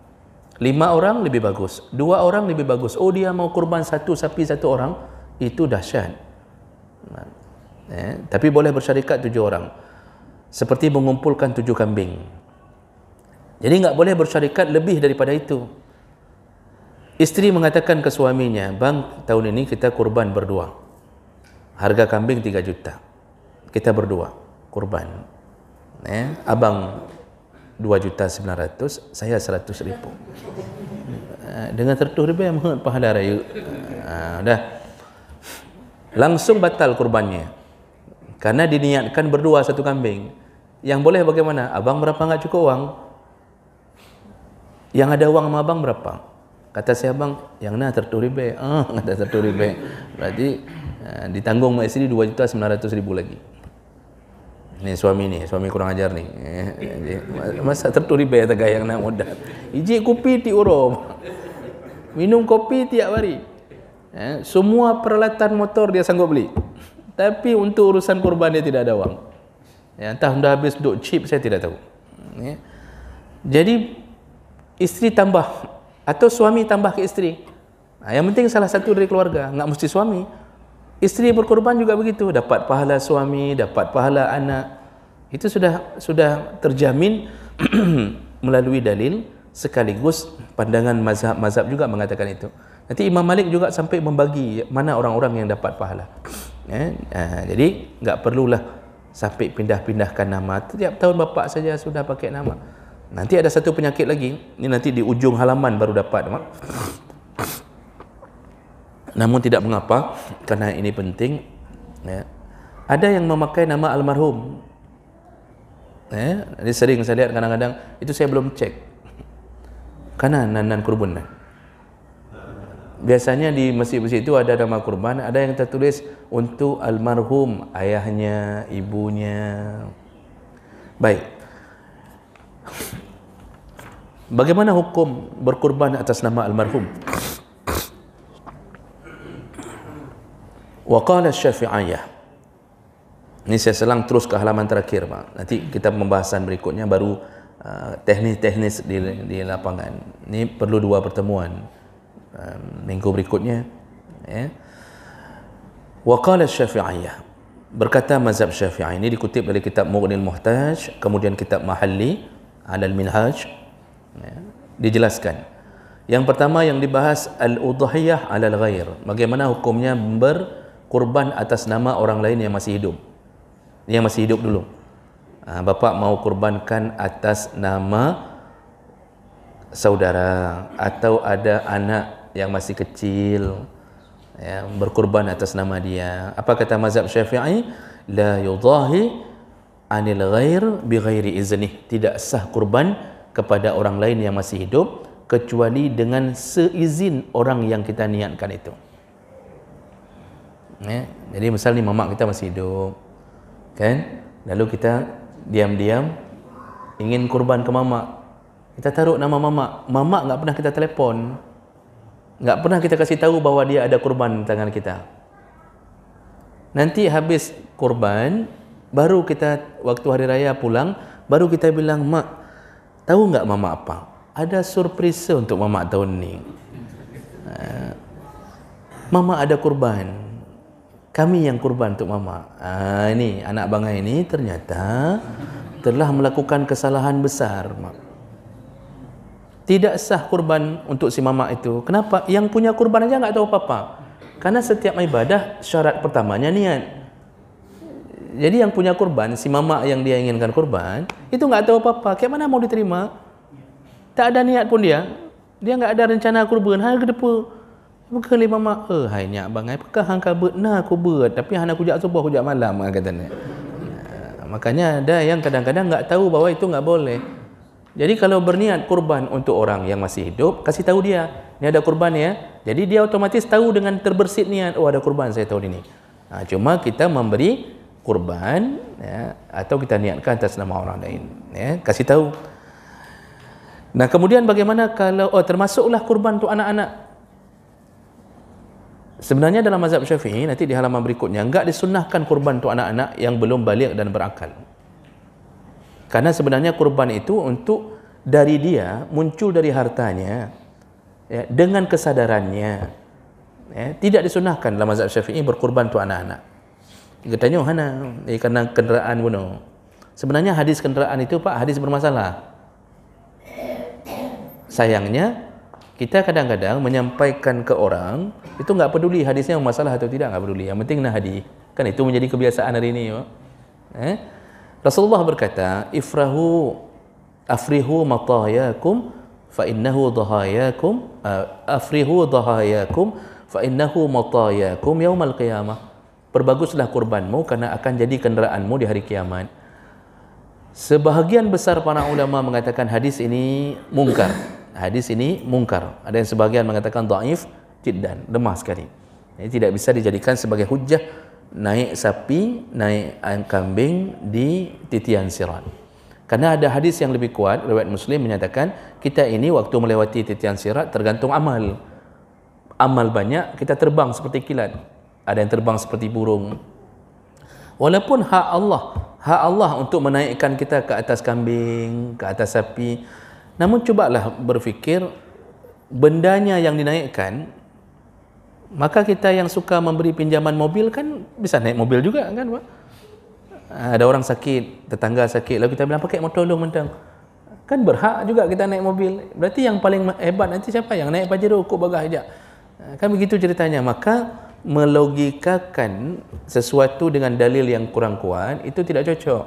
[SPEAKER 1] Lima orang lebih bagus. Dua orang lebih bagus. Oh dia mau kurban satu sapi satu orang. Itu dahsyat. Eh, tapi boleh bersyarikat tujuh orang seperti mengumpulkan tujuh kambing. Jadi enggak boleh bersyarikat lebih daripada itu. Isteri mengatakan ke suaminya, "Bang, tahun ini kita kurban berdua. Harga kambing 3 juta. Kita berdua kurban. Ya, eh, abang 2 juta 900, saya 100 ribu. Eh, dengan tertuh ribu yang mengenai pahala raya. Ah, dah. Langsung batal kurbannya. Karena diniatkan berdua satu kambing. Yang boleh bagaimana? Abang berapa enggak cukup uang? Yang ada uang sama abang berapa? Kata si abang, yang nak tertulis be. Ah, oh, kata tertulis be. Berarti eh, ditanggung mak isteri dua juta sembilan ratus ribu lagi. Ini suami ni, suami kurang ajar ni. Eh, eh, Masak tertulis be tegak yang nak muda. Ijik kopi ti Urom, Minum kopi tiap hari. semua peralatan motor dia sanggup beli. Tapi untuk urusan kurban dia tidak ada wang. Ya, entah sudah habis duduk chip saya tidak tahu. Ya. Jadi isteri tambah atau suami tambah ke isteri. Nah, ha, yang penting salah satu dari keluarga, enggak mesti suami. Isteri berkorban juga begitu, dapat pahala suami, dapat pahala anak. Itu sudah sudah terjamin (clears throat) melalui dalil sekaligus pandangan mazhab-mazhab juga mengatakan itu. Nanti Imam Malik juga sampai membagi mana orang-orang yang dapat pahala. Ya, ha, jadi enggak perlulah sampai pindah-pindahkan nama setiap tahun bapa saja sudah pakai nama nanti ada satu penyakit lagi ini nanti di ujung halaman baru dapat mak. namun tidak mengapa karena ini penting ya. ada yang memakai nama almarhum ya. ini sering saya lihat kadang-kadang itu saya belum cek karena nan-nan kurbun nah biasanya di masjid-masjid itu ada nama kurban, ada yang tertulis untuk almarhum ayahnya, ibunya. Baik. Bagaimana hukum berkurban atas nama almarhum? Wa qala Syafi'iyah. Ini saya selang terus ke halaman terakhir, Pak. Nanti kita pembahasan berikutnya baru uh, teknis-teknis di, di lapangan. Ini perlu dua pertemuan minggu berikutnya ya wa syafi'iyah berkata mazhab syafi'i ini dikutip dari kitab mughnil muhtaj kemudian kitab mahalli alal minhaj ya dijelaskan yang pertama yang dibahas al-udhiyah alal ghair bagaimana hukumnya berkorban atas nama orang lain yang masih hidup yang masih hidup dulu ha, bapa mau kurbankan atas nama saudara atau ada anak yang masih kecil yang berkorban atas nama dia apa kata mazhab syafi'i la yudahi anil ghair bi ghairi iznih. tidak sah kurban kepada orang lain yang masih hidup kecuali dengan seizin orang yang kita niatkan itu ya? jadi misalnya mamak kita masih hidup kan lalu kita diam-diam ingin kurban ke mamak kita taruh nama mamak mamak tidak pernah kita telefon Enggak pernah kita kasih tahu bahawa dia ada kurban di tangan kita. Nanti habis kurban, baru kita waktu hari raya pulang, baru kita bilang, Mak, tahu enggak Mama apa? Ada surprise untuk Mama tahun ini. Eh, mama ada kurban. Kami yang kurban untuk Mama. Ah, ini anak bangai ini ternyata telah melakukan kesalahan besar, Mak tidak sah kurban untuk si mamak itu. Kenapa? Yang punya kurban aja enggak tahu apa-apa. Karena setiap ibadah syarat pertamanya niat. Jadi yang punya kurban, si mamak yang dia inginkan kurban, itu enggak tahu apa-apa. Kayak mau diterima? Tak ada niat pun dia. Dia enggak ada rencana kurban. Hai kedepu. Bukan lima mama. Eh, hai niat bang. Apakah hang kabut? Nah, aku buat. Tapi hang aku jatuh subuh, aku malam. Kata ni. makanya ada yang kadang-kadang enggak tahu bahawa itu enggak boleh. Jadi kalau berniat kurban untuk orang yang masih hidup, kasih tahu dia, ni ada kurban ya. Jadi dia otomatis tahu dengan terbersit niat, oh ada kurban saya tahun ini. Nah, ha, cuma kita memberi kurban ya, atau kita niatkan atas nama orang lain. Ya, kasih tahu. Nah kemudian bagaimana kalau oh, termasuklah kurban untuk anak-anak Sebenarnya dalam mazhab syafi'i nanti di halaman berikutnya enggak disunahkan kurban untuk anak-anak yang belum balik dan berakal. Karena sebenarnya kurban itu untuk dari dia muncul dari hartanya ya, dengan kesadarannya. Ya, tidak disunahkan dalam mazhab syafi'i berkurban tu anak-anak. Kita tanya, oh, mana? Eh, karena kenderaan bunuh. Sebenarnya hadis kenderaan itu pak hadis bermasalah. Sayangnya kita kadang-kadang menyampaikan ke orang itu enggak peduli hadisnya bermasalah atau tidak enggak peduli. Yang penting nah hadis. Kan itu menjadi kebiasaan hari ini. Pak. Eh? Rasulullah berkata, "Ifrahu afrihu matayakum fa innahu dhahayakum afrihu dhahayakum fa innahu matayakum yaumal qiyamah." Perbaguslah kurbanmu karena akan jadi kenderaanmu di hari kiamat. Sebahagian besar para ulama mengatakan hadis ini mungkar. Hadis ini mungkar. Ada yang sebahagian mengatakan dhaif, jiddan, lemah sekali. Ini tidak bisa dijadikan sebagai hujjah naik sapi, naik kambing di titian sirat. Karena ada hadis yang lebih kuat, riwayat Muslim menyatakan kita ini waktu melewati titian sirat tergantung amal. Amal banyak, kita terbang seperti kilat. Ada yang terbang seperti burung. Walaupun hak Allah, hak Allah untuk menaikkan kita ke atas kambing, ke atas sapi. Namun cubalah berfikir, bendanya yang dinaikkan, maka kita yang suka memberi pinjaman mobil kan bisa naik mobil juga kan Pak? Ada orang sakit, tetangga sakit, lalu kita bilang pakai motor dulu mentang. Kan berhak juga kita naik mobil. Berarti yang paling hebat nanti siapa yang naik pajero ukur bagah aja. Eh, kan begitu ceritanya. Maka melogikakan sesuatu dengan dalil yang kurang kuat itu tidak cocok.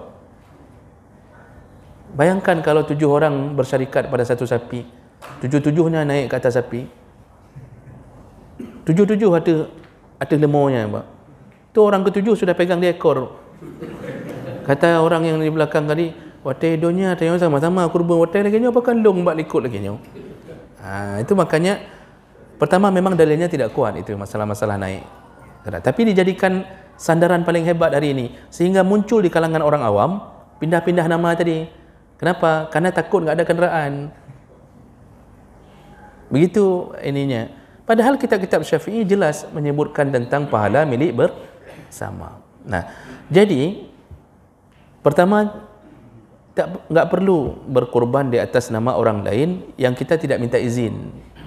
[SPEAKER 1] Bayangkan kalau tujuh orang bersyarikat pada satu sapi. Tujuh-tujuhnya naik ke atas sapi. Tujuh-tujuh ada ada lemonya nampak. Tu orang ketujuh sudah pegang dia ekor. Kata orang yang di belakang tadi, "Wate donya yang sama-sama kurban wate lagi nyo pakan long bak likut lagi nyo." Ha, itu makanya pertama memang dalilnya tidak kuat itu masalah-masalah naik. Tapi dijadikan sandaran paling hebat hari ini sehingga muncul di kalangan orang awam pindah-pindah nama tadi. Kenapa? Karena takut enggak ada kenderaan. Begitu ininya. Padahal kitab-kitab syafi'i jelas menyebutkan tentang pahala milik bersama. Nah, jadi pertama tak nggak perlu berkorban di atas nama orang lain yang kita tidak minta izin.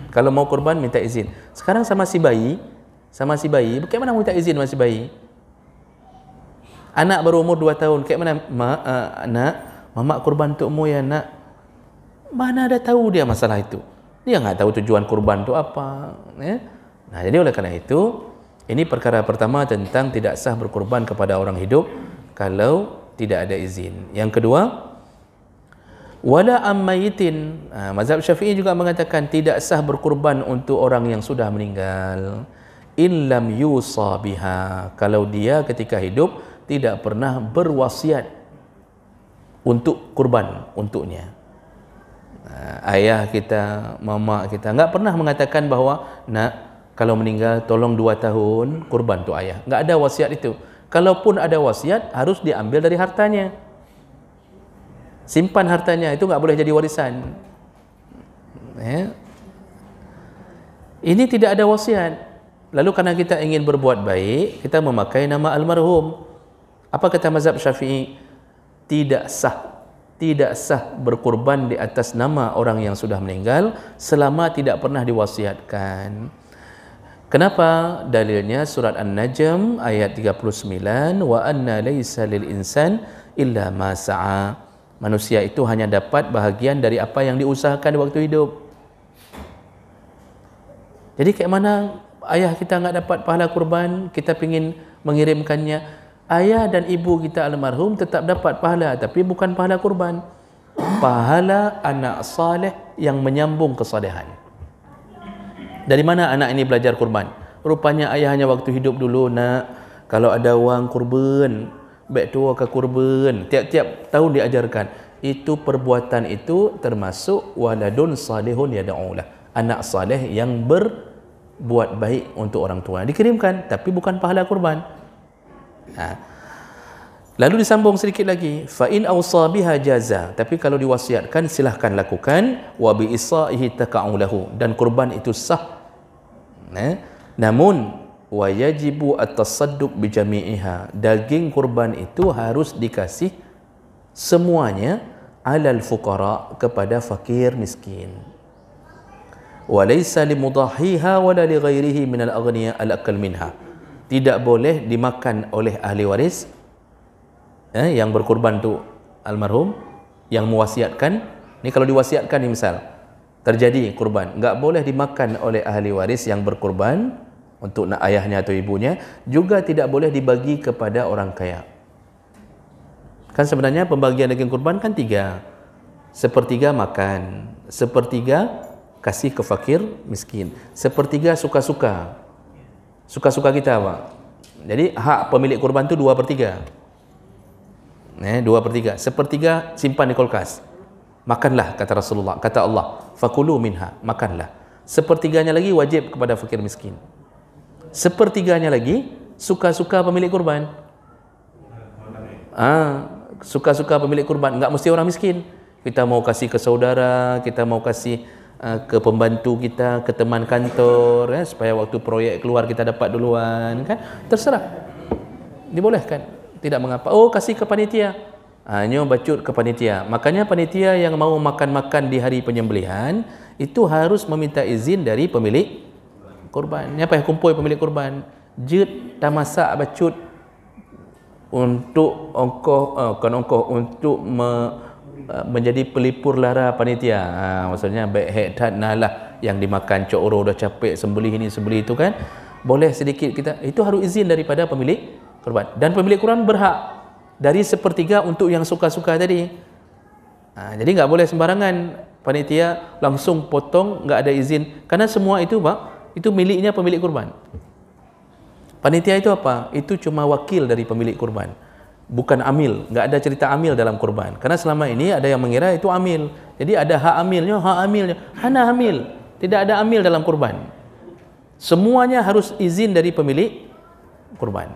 [SPEAKER 1] Kalau mau korban minta izin. Sekarang sama si bayi, sama si bayi, bagaimana minta izin masih bayi? Anak berumur umur 2 tahun, bagaimana mak uh, eh, anak mamak korban untukmu ya nak? Mana ada tahu dia masalah itu? dia nggak tahu tujuan kurban itu apa ya. nah jadi oleh karena itu ini perkara pertama tentang tidak sah berkurban kepada orang hidup kalau tidak ada izin yang kedua wala ammayitin mazhab syafi'i juga mengatakan tidak sah berkurban untuk orang yang sudah meninggal in lam kalau dia ketika hidup tidak pernah berwasiat untuk kurban untuknya Ah, ayah kita, mama kita enggak pernah mengatakan bahawa nak kalau meninggal tolong dua tahun kurban tu ayah. Enggak ada wasiat itu. Kalaupun ada wasiat harus diambil dari hartanya. Simpan hartanya itu enggak boleh jadi warisan. Ya. Ini tidak ada wasiat. Lalu karena kita ingin berbuat baik, kita memakai nama almarhum. Apa kata mazhab Syafi'i? Tidak sah tidak sah berkorban di atas nama orang yang sudah meninggal selama tidak pernah diwasiatkan. Kenapa? Dalilnya surat An-Najm ayat 39 wa anna laisa lil insan illa ma sa'a. Manusia itu hanya dapat bahagian dari apa yang diusahakan di waktu hidup. Jadi ke mana ayah kita enggak dapat pahala kurban, kita pingin mengirimkannya ayah dan ibu kita almarhum tetap dapat pahala tapi bukan pahala kurban pahala anak saleh yang menyambung kesalehan dari mana anak ini belajar kurban rupanya ayah hanya waktu hidup dulu nak kalau ada wang kurban baik tua ke kurban tiap-tiap tahun diajarkan itu perbuatan itu termasuk waladun salihun yada'ulah anak saleh yang berbuat baik untuk orang tua dikirimkan tapi bukan pahala kurban Ha. Lalu disambung sedikit lagi, fa in awsa biha jaza. Tapi kalau diwasiatkan silakan lakukan wa bi isaihi taka'ulahu dan kurban itu sah. Ha. Namun wa yajibu at-tasadduq bi jami'iha. Daging kurban itu harus dikasih semuanya alal fuqara kepada fakir miskin wa limudahiha wala li ghairihi min al-aghniya al-akal minha tidak boleh dimakan oleh ahli waris eh, yang berkorban tu almarhum yang mewasiatkan ni kalau diwasiatkan ni misal terjadi korban enggak boleh dimakan oleh ahli waris yang berkorban untuk nak ayahnya atau ibunya juga tidak boleh dibagi kepada orang kaya kan sebenarnya pembagian daging korban kan tiga sepertiga makan sepertiga kasih ke fakir miskin sepertiga suka-suka suka-suka kita pak. Jadi hak pemilik kurban tu 2 per 3. Eh, 2 per 3. Sepertiga simpan di kolkas. Makanlah kata Rasulullah. Kata Allah. Fakulu minha. Makanlah. Sepertiganya lagi wajib kepada fakir miskin. Sepertiganya lagi suka-suka pemilik kurban. Ah, ha, suka-suka pemilik kurban. Enggak mesti orang miskin. Kita mau kasih ke saudara, kita mau kasih Ah, ke pembantu kita, ke teman kantor ya, supaya waktu proyek keluar kita dapat duluan kan? terserah dibolehkan tidak mengapa oh kasih ke panitia hanya ah, bacut ke panitia makanya panitia yang mau makan-makan di hari penyembelihan itu harus meminta izin dari pemilik korban ni apa yang kumpul pemilik korban jut dah masak bacut untuk ongkoh uh, kan ongkoh untuk me, Eh, menjadi pelipur lara panitia. Ha, maksudnya baik hektat nalah yang dimakan cok roh dah capek sembelih ini sembelih itu kan. Boleh sedikit kita itu harus izin daripada pemilik kurban. Dan pemilik kurban berhak dari sepertiga untuk yang suka-suka tadi. Ha, jadi enggak boleh sembarangan panitia langsung potong enggak ada izin karena semua itu Pak itu miliknya pemilik kurban. Panitia itu apa? Itu cuma wakil dari pemilik kurban bukan amil enggak ada cerita amil dalam kurban karena selama ini ada yang mengira itu amil jadi ada hak amilnya hak amilnya hana amil tidak ada amil dalam kurban semuanya harus izin dari pemilik kurban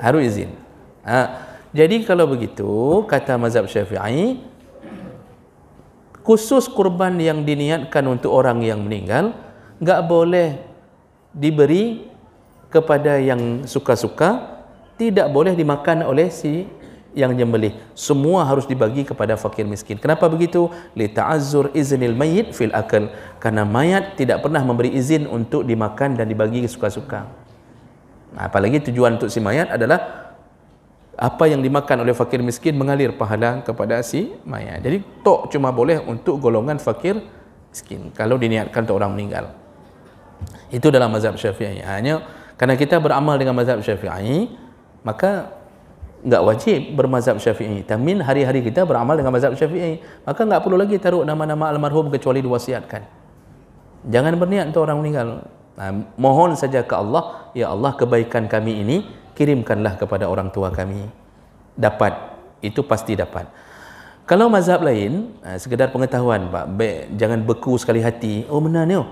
[SPEAKER 1] harus izin ha. jadi kalau begitu kata mazhab syafi'i khusus kurban yang diniatkan untuk orang yang meninggal enggak boleh diberi kepada yang suka-suka tidak boleh dimakan oleh si yang nyembelih semua harus dibagi kepada fakir miskin kenapa begitu li ta'azzur iznil mayyit fil akal karena mayat tidak pernah memberi izin untuk dimakan dan dibagi suka-suka apalagi tujuan untuk si mayat adalah apa yang dimakan oleh fakir miskin mengalir pahala kepada si mayat jadi tok cuma boleh untuk golongan fakir miskin kalau diniatkan untuk orang meninggal itu dalam mazhab syafi'i hanya karena kita beramal dengan mazhab syafi'i maka enggak wajib bermazhab syafi'i tamin hari-hari kita beramal dengan mazhab syafi'i maka enggak perlu lagi taruh nama-nama almarhum kecuali diwasiatkan jangan berniat untuk orang meninggal nah, mohon saja ke Allah ya Allah kebaikan kami ini kirimkanlah kepada orang tua kami dapat itu pasti dapat kalau mazhab lain eh, sekedar pengetahuan pak jangan beku sekali hati oh menang ni oh.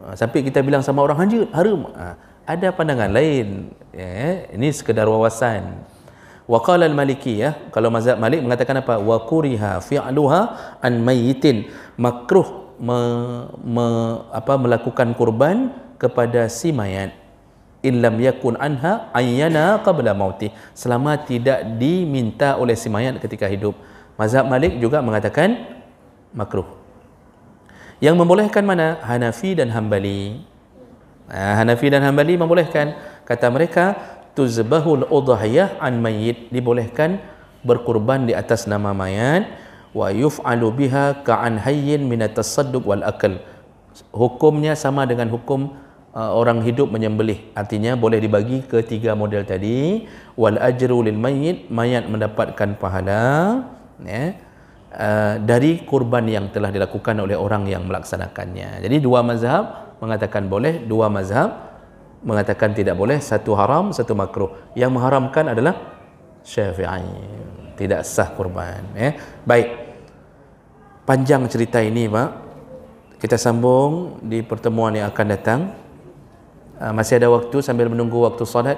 [SPEAKER 1] Ah, sampai kita bilang sama orang hanjut harum ha ada pandangan lain ya, ini sekedar wawasan wa qala al maliki ya kalau mazhab malik mengatakan apa wa kuriha fi'luha an mayyitin makruh me, me, apa melakukan kurban kepada si mayat in lam yakun anha ayyana qabla mauti selama tidak diminta oleh si mayat ketika hidup mazhab malik juga mengatakan makruh yang membolehkan mana Hanafi dan Hambali Ah, Hanafi dan Hanbali membolehkan kata mereka tuzbahul udhiyah an mayyit dibolehkan berkurban di atas nama mayat wa yuf'alu biha ka an hayyin min at-tasadduq wal akal hukumnya sama dengan hukum uh, orang hidup menyembelih artinya boleh dibagi ke tiga model tadi wal ajru lil mayyit mayat mendapatkan pahala ya uh, dari kurban yang telah dilakukan oleh orang yang melaksanakannya jadi dua mazhab mengatakan boleh, dua mazhab mengatakan tidak boleh, satu haram, satu makruh. Yang mengharamkan adalah Syafi'i. Tidak sah kurban, ya. Baik. Panjang cerita ini, Pak. Kita sambung di pertemuan yang akan datang. Ah, masih ada waktu sambil menunggu waktu solat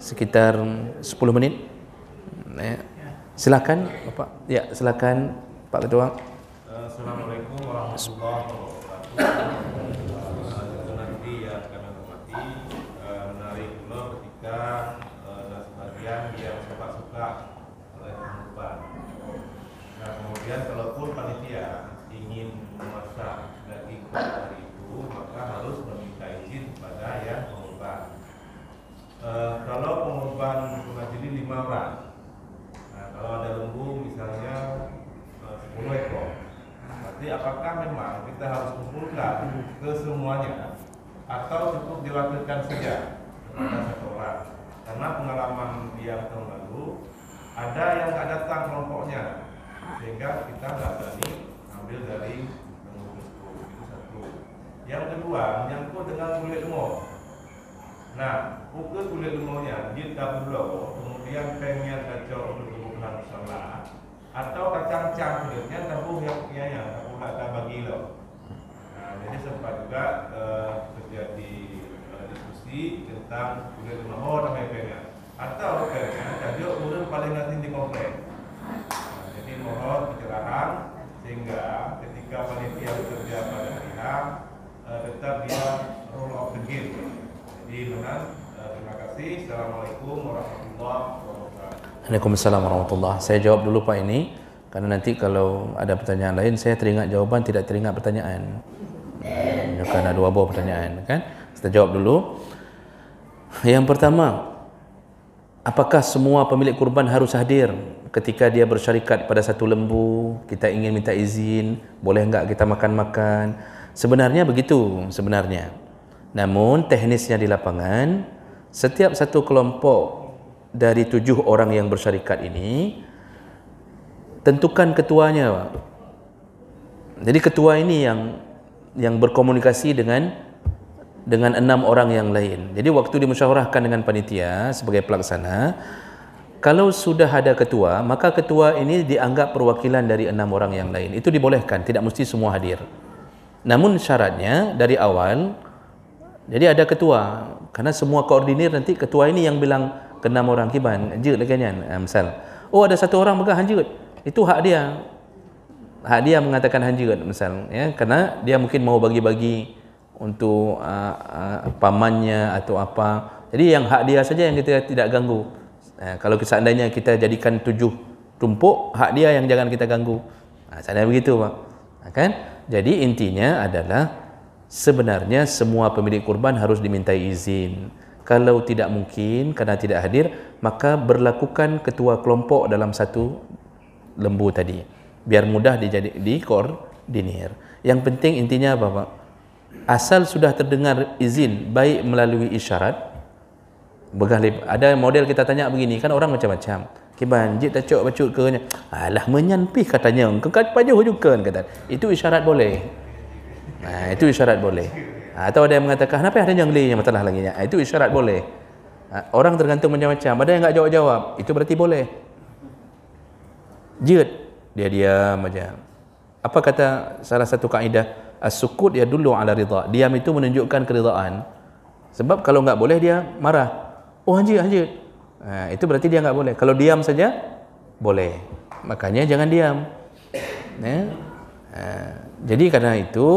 [SPEAKER 1] sekitar 10 menit. Ya. Silakan, Bapak. Ya, silakan Pak Ketua.
[SPEAKER 2] Assalamualaikum warahmatullahi wabarakatuh. sehingga ada sebagian yang suka-suka oleh pengumpulan. Nah kemudian kalaupun panitia ingin memasak daging pada hari itu maka harus meminta izin kepada yang pengumpulan. Uh, eh, kalau pengumpulan mengajili lima orang, nah, kalau ada lembu misalnya eh, sepuluh ekor, berarti apakah memang kita harus kumpulkan ke semuanya atau cukup diwakilkan saja kepada karena pengalaman dia tahun lalu ada yang tidak datang kelompoknya sehingga kita nggak berani ambil dari mengurusku itu satu yang kedua menyangkut dengan kulit lumur nah ukur kulit lumurnya di tablo kemudian pengen kacau untuk kebutuhan bersama atau kacang cang kulitnya tabu yang punya yang ya, tahu bagi loh nah, jadi sempat juga eh, terjadi diskusi tentang kuliah oh nama IPN ya. atau IPN jadi urut paling nanti di komplek nah, jadi mohon pencerahan sehingga ketika panitia bekerja pada pihak uh, tetap dia rule of the game jadi benar eh, terima kasih assalamualaikum warahmatullahi wabarakatuh
[SPEAKER 1] Waalaikumsalam saya jawab dulu Pak ini karena nanti kalau ada pertanyaan lain saya teringat jawaban tidak teringat pertanyaan nah, karena dua buah pertanyaan kan Saya jawab dulu Yang pertama, apakah semua pemilik kurban harus hadir ketika dia bersyarikat pada satu lembu, kita ingin minta izin, boleh enggak kita makan-makan? Sebenarnya begitu sebenarnya. Namun teknisnya di lapangan, setiap satu kelompok dari tujuh orang yang bersyarikat ini, tentukan ketuanya. Jadi ketua ini yang yang berkomunikasi dengan dengan enam orang yang lain. Jadi waktu dimusyawarahkan dengan panitia sebagai pelaksana, kalau sudah ada ketua, maka ketua ini dianggap perwakilan dari enam orang yang lain. Itu dibolehkan, tidak mesti semua hadir. Namun syaratnya dari awal, jadi ada ketua. Karena semua koordinir nanti ketua ini yang bilang ke enam orang kiban, anjut lagi kan? Eh, misal, oh ada satu orang mereka anjut. Itu hak dia. Hak dia mengatakan anjut, misal. Ya, karena dia mungkin mau bagi-bagi untuk uh, uh, pamannya atau apa. Jadi yang hak dia saja yang kita tidak ganggu. Uh, kalau seandainya kita jadikan tujuh tumpuk, hak dia yang jangan kita ganggu. Uh, seandainya begitu, Pak. Kan? Jadi intinya adalah sebenarnya semua pemilik kurban harus dimintai izin. Kalau tidak mungkin karena tidak hadir, maka berlakukan ketua kelompok dalam satu lembu tadi. Biar mudah dijadik dikor dinir. Yang penting intinya apa, Pak? asal sudah terdengar izin baik melalui isyarat begalib ada model kita tanya begini kan orang macam-macam ke banjir tak cok bacut ke alah menyanpih katanya ke pajuh juga kata itu isyarat boleh ha, itu isyarat boleh ha, atau ada yang mengatakan kenapa ada yang lainnya masalah lagi ha, itu isyarat boleh ha, orang tergantung macam-macam ada yang tak jawab-jawab itu berarti boleh jid dia diam macam apa kata salah satu kaedah as-sukut ya dulu ala ridha diam itu menunjukkan keridaan sebab kalau enggak boleh dia marah oh anjir anjir nah, ha, itu berarti dia enggak boleh kalau diam saja boleh makanya jangan diam ya. Ha, jadi karena itu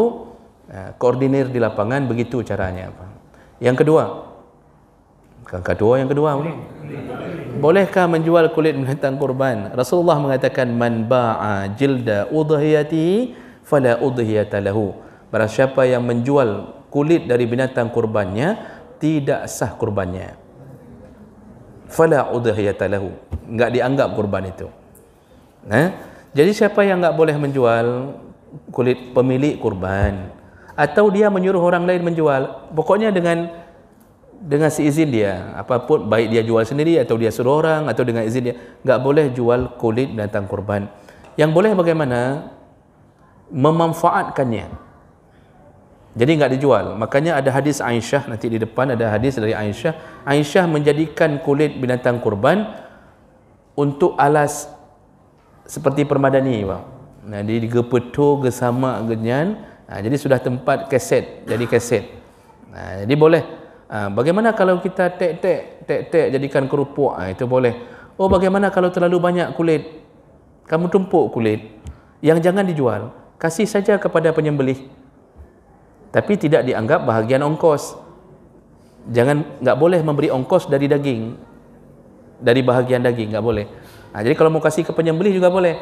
[SPEAKER 1] ha, koordinir di lapangan begitu caranya Apa? yang kedua yang kedua yang kedua boleh bolehkah menjual kulit binatang kurban Rasulullah mengatakan man ba'a jilda udhiyatihi fala udhiyata lahu barang siapa yang menjual kulit dari binatang kurbannya tidak sah kurbannya fala udhiyata lahu enggak dianggap kurban itu ha jadi siapa yang enggak boleh menjual kulit pemilik kurban atau dia menyuruh orang lain menjual pokoknya dengan dengan seizin dia apapun baik dia jual sendiri atau dia suruh orang atau dengan izin dia enggak boleh jual kulit binatang kurban yang boleh bagaimana memanfaatkannya jadi enggak dijual makanya ada hadis Aisyah nanti di depan ada hadis dari Aisyah Aisyah menjadikan kulit binatang kurban untuk alas seperti permadani bang jadi gepetu gesama genyan jadi sudah tempat keset jadi keset jadi boleh ah, bagaimana kalau kita tek tek tek tek jadikan kerupuk ah, itu boleh oh bagaimana kalau terlalu banyak kulit kamu tumpuk kulit yang jangan dijual kasih saja kepada penyembelih tapi tidak dianggap bahagian ongkos jangan nggak boleh memberi ongkos dari daging dari bahagian daging nggak boleh nah, jadi kalau mau kasih ke penyembelih juga boleh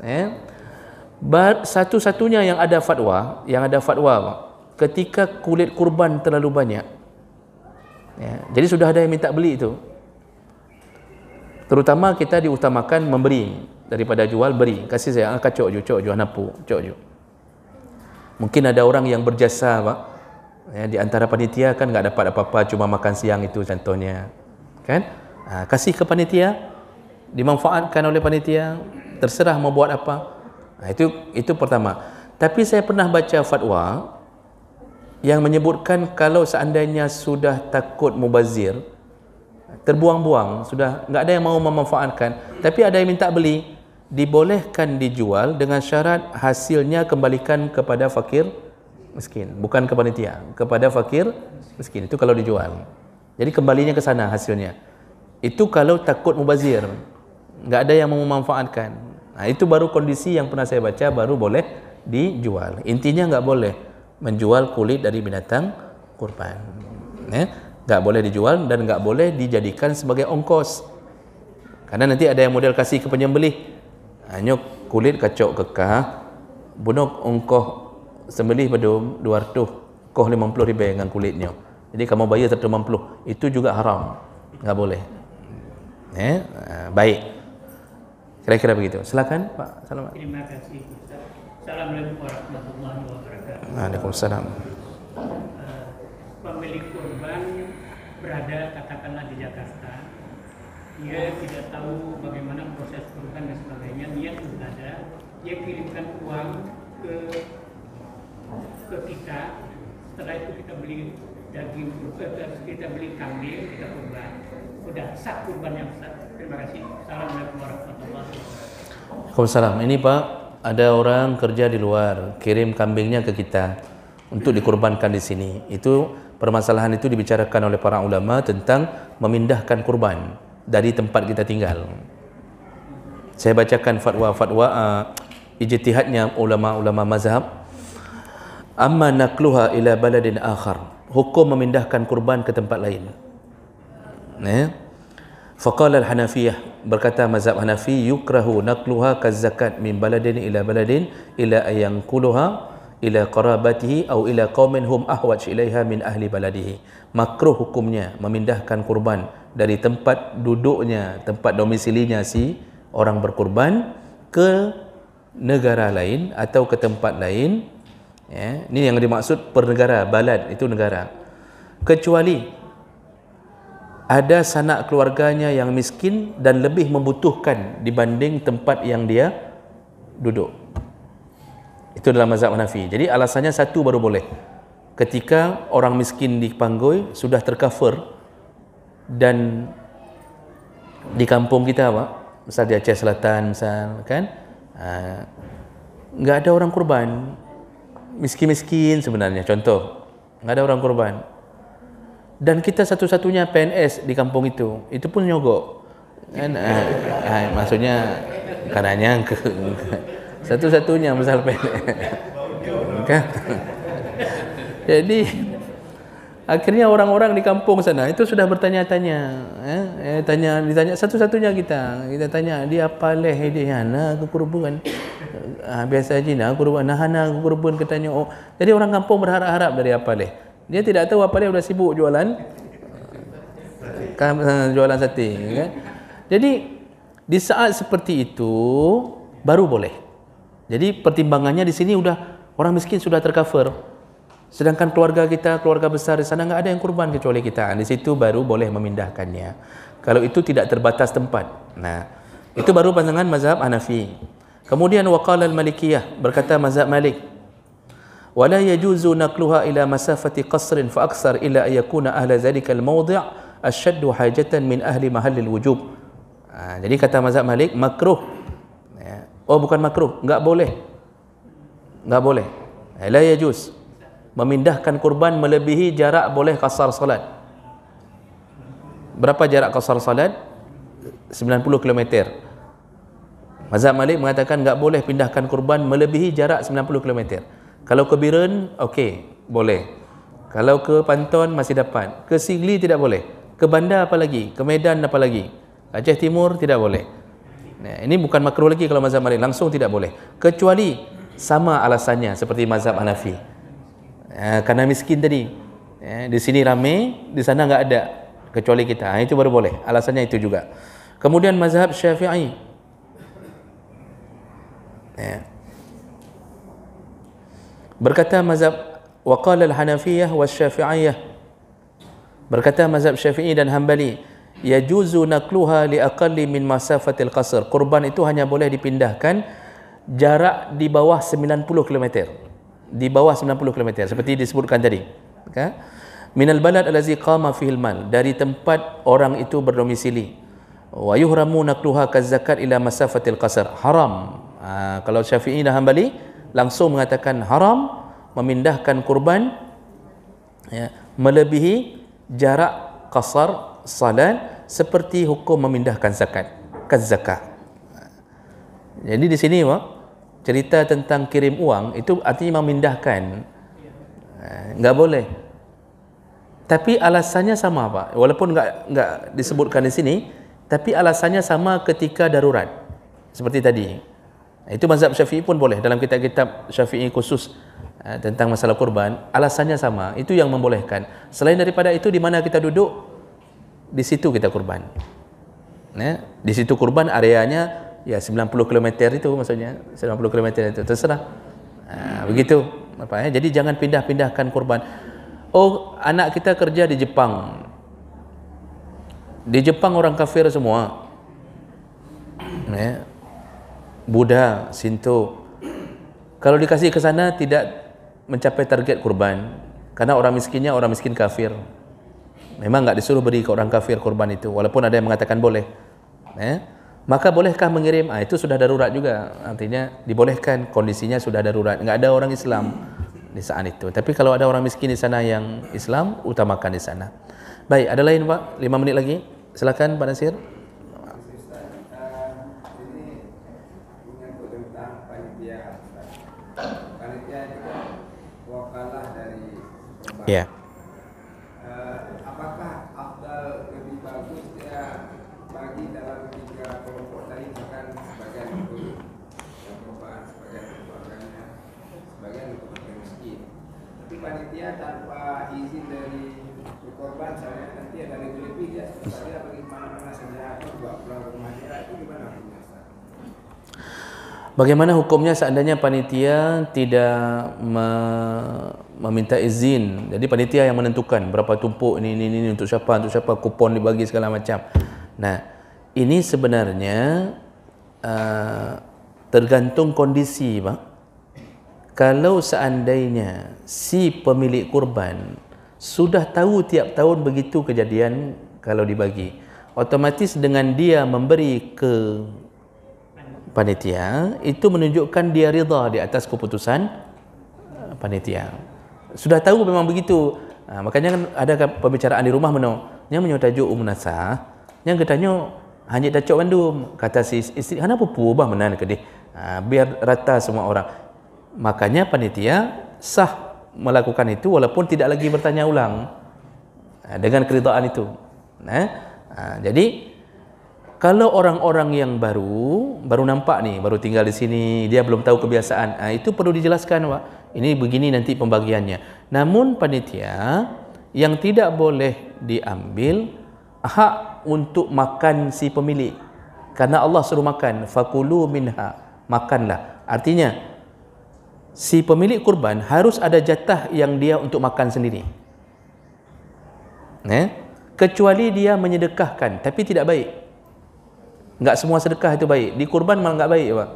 [SPEAKER 1] ya. satu-satunya yang ada fatwa yang ada fatwa ketika kulit kurban terlalu banyak ya. jadi sudah ada yang minta beli itu terutama kita diutamakan memberi daripada jual beri kasih saya ah, kacok je cok jual ah, napu cok je mungkin ada orang yang berjasa pak ya, di antara panitia kan enggak dapat apa-apa cuma makan siang itu contohnya kan ah, kasih ke panitia dimanfaatkan oleh panitia terserah mau buat apa nah, ha, itu itu pertama tapi saya pernah baca fatwa yang menyebutkan kalau seandainya sudah takut mubazir terbuang-buang sudah enggak ada yang mau memanfaatkan tapi ada yang minta beli dibolehkan dijual dengan syarat hasilnya kembalikan kepada fakir miskin bukan ke panitia kepada fakir miskin itu kalau dijual jadi kembalinya ke sana hasilnya itu kalau takut mubazir enggak ada yang memanfaatkan nah itu baru kondisi yang pernah saya baca baru boleh dijual intinya enggak boleh menjual kulit dari binatang kurban ya enggak boleh dijual dan enggak boleh dijadikan sebagai ongkos karena nanti ada yang model kasih ke penyembelih hanya kulit kacau kekah bunuh ongkoh sembelih pada 200 koh puluh ribu dengan kulitnya jadi kamu bayar puluh, itu juga haram tidak boleh eh, eh? baik kira-kira begitu silakan Pak Salam terima kasih Assalamualaikum warahmatullahi wabarakatuh Waalaikumsalam eh, pemilik kurban berada katakanlah di Jakarta dia tidak tahu bagaimana proses perubahan dan sebagainya dia sudah ada dia kirimkan uang
[SPEAKER 2] ke ke kita setelah itu kita beli daging eh, eh, kita beli kambing kita kurban Sudah sah kurban yang sah terima kasih assalamualaikum warahmatullahi
[SPEAKER 1] wabarakatuh Salam. ini pak ada orang kerja di luar kirim kambingnya ke kita untuk dikurbankan di sini itu permasalahan itu dibicarakan oleh para ulama tentang memindahkan kurban dari tempat kita tinggal. Saya bacakan fatwa-fatwa uh, ijtihadnya ulama-ulama mazhab. Amma nakluha ila baladin akhar. Hukum memindahkan kurban ke tempat lain. Ya. Eh? Faqala al-Hanafiyah berkata mazhab Hanafi yukrahu nakluha kazakat min baladin ila baladin ila ayang kuluha ila qarabatihi aw ila qaumin hum ahwaj ilaiha min ahli baladihi. Makruh hukumnya memindahkan kurban dari tempat duduknya, tempat domisilinya si orang berkorban ke negara lain atau ke tempat lain. Ya, ini yang dimaksud pernegara balad itu negara. Kecuali ada sanak keluarganya yang miskin dan lebih membutuhkan dibanding tempat yang dia duduk. Itu dalam mazhab Hanafi. Jadi alasannya satu baru boleh. Ketika orang miskin dipanggil sudah tercover dan di kampung kita pak misal di Aceh Selatan misal kan enggak ha, uh, ada orang kurban miskin-miskin sebenarnya contoh enggak ada orang kurban dan kita satu-satunya PNS di kampung itu itu pun nyogok kan uh, uh, maksudnya karenanya ke satu-satunya misal PNS kan jadi akhirnya orang-orang di kampung sana itu sudah bertanya-tanya eh, eh, tanya ditanya satu-satunya kita kita tanya dia apa leh dia nak kurban ah, biasa aja nak kurban nah nak kurban katanya oh jadi orang kampung berharap-harap dari apa leh dia tidak tahu apa leh sudah sibuk jualan eh, jualan sate ya kan? jadi di saat seperti itu baru boleh jadi pertimbangannya di sini sudah orang miskin sudah tercover Sedangkan keluarga kita, keluarga besar di sana enggak ada yang kurban kecuali kita. Di situ baru boleh memindahkannya. Kalau itu tidak terbatas tempat. Nah, itu baru pandangan mazhab Hanafi. Kemudian Waqal al-Malikiyah berkata mazhab Malik. Wala yajuzu naqluha ila masafati qasrin fa aksar ila ay yakuna ahla zalika al-mawdi' ashadd hajatan min ahli mahall al-wujub. Ha, jadi kata mazhab Malik makruh. Ya. Oh bukan makruh, enggak boleh. Enggak boleh. Eh, la yajuzu memindahkan kurban melebihi jarak boleh kasar salat berapa jarak kasar salat 90 km Mazhab Malik mengatakan tidak boleh pindahkan kurban melebihi jarak 90 km kalau ke Biren okey boleh kalau ke Pantun masih dapat ke Sigli tidak boleh ke bandar apa lagi ke Medan apa lagi Aceh Timur tidak boleh nah, ini bukan makruh lagi kalau mazhab Malik langsung tidak boleh kecuali sama alasannya seperti mazhab Hanafi Eh, Karena miskin tadi eh, di sini ramai di sana enggak ada kecuali kita ha, itu baru boleh alasannya itu juga kemudian mazhab syafi'i eh. berkata mazhab waqala al-hanafiyah wa syafi'iyah berkata mazhab syafi'i dan hambali yajuzu nakluha li aqalli min masafatil qasr kurban itu hanya boleh dipindahkan jarak di bawah 90 kilometer di bawah 90 km seperti disebutkan tadi kan minal balad allazi qama fihi mal dari tempat orang itu berdomisili wa yuhramu nakluha kazakat ila masafatil qasr haram ha, kalau syafi'i dan hanbali langsung mengatakan haram memindahkan kurban ya, melebihi jarak qasar salat seperti hukum memindahkan zakat kazakat jadi di sini wah cerita tentang kirim uang itu artinya memindahkan enggak eh, boleh tapi alasannya sama Pak walaupun enggak enggak disebutkan di sini tapi alasannya sama ketika darurat seperti tadi itu mazhab syafi'i pun boleh dalam kitab-kitab syafi'i khusus eh, tentang masalah kurban alasannya sama itu yang membolehkan selain daripada itu di mana kita duduk di situ kita kurban ya di situ kurban areanya ya 90 km itu maksudnya 90 km itu terserah ha, begitu apa ya jadi jangan pindah-pindahkan kurban oh anak kita kerja di Jepang di Jepang orang kafir semua ya Buddha Sinto kalau dikasih ke sana tidak mencapai target kurban karena orang miskinnya orang miskin kafir memang enggak disuruh beri ke orang kafir kurban itu walaupun ada yang mengatakan boleh ya maka bolehkah mengirim? Ah, itu sudah darurat juga. Artinya dibolehkan, kondisinya sudah darurat. Enggak ada orang Islam di saat itu. Tapi kalau ada orang miskin di sana yang Islam, utamakan di sana. Baik, ada lain Pak? Lima menit lagi. Silakan Pak Nasir. Ya. Yeah. Bagaimana hukumnya seandainya panitia tidak me meminta izin? Jadi panitia yang menentukan berapa tumpuk ini, ini ini untuk siapa untuk siapa kupon dibagi segala macam. Nah, ini sebenarnya uh, tergantung kondisi, Pak. Kalau seandainya si pemilik kurban sudah tahu tiap tahun begitu kejadian kalau dibagi, otomatis dengan dia memberi ke panitia itu menunjukkan dia redha di atas keputusan eh, panitia. Sudah tahu memang begitu. Ha, makanya kan ada kan pembicaraan di rumah mana yang menyo tajuk umnasa yang katanya hanya tajuk bandu kata si isteri hana pupu bah menan ke Ha, biar rata semua orang. Makanya panitia sah melakukan itu walaupun tidak lagi bertanya ulang ha, dengan keridaan itu. Nah, ha, jadi kalau orang-orang yang baru baru nampak ni baru tinggal di sini dia belum tahu kebiasaan ha, itu perlu dijelaskan Wak. ini begini nanti pembagiannya namun panitia yang tidak boleh diambil hak untuk makan si pemilik karena Allah suruh makan fakulu minha makanlah artinya si pemilik kurban harus ada jatah yang dia untuk makan sendiri eh? kecuali dia menyedekahkan tapi tidak baik enggak semua sedekah itu baik di kurban malah enggak baik pak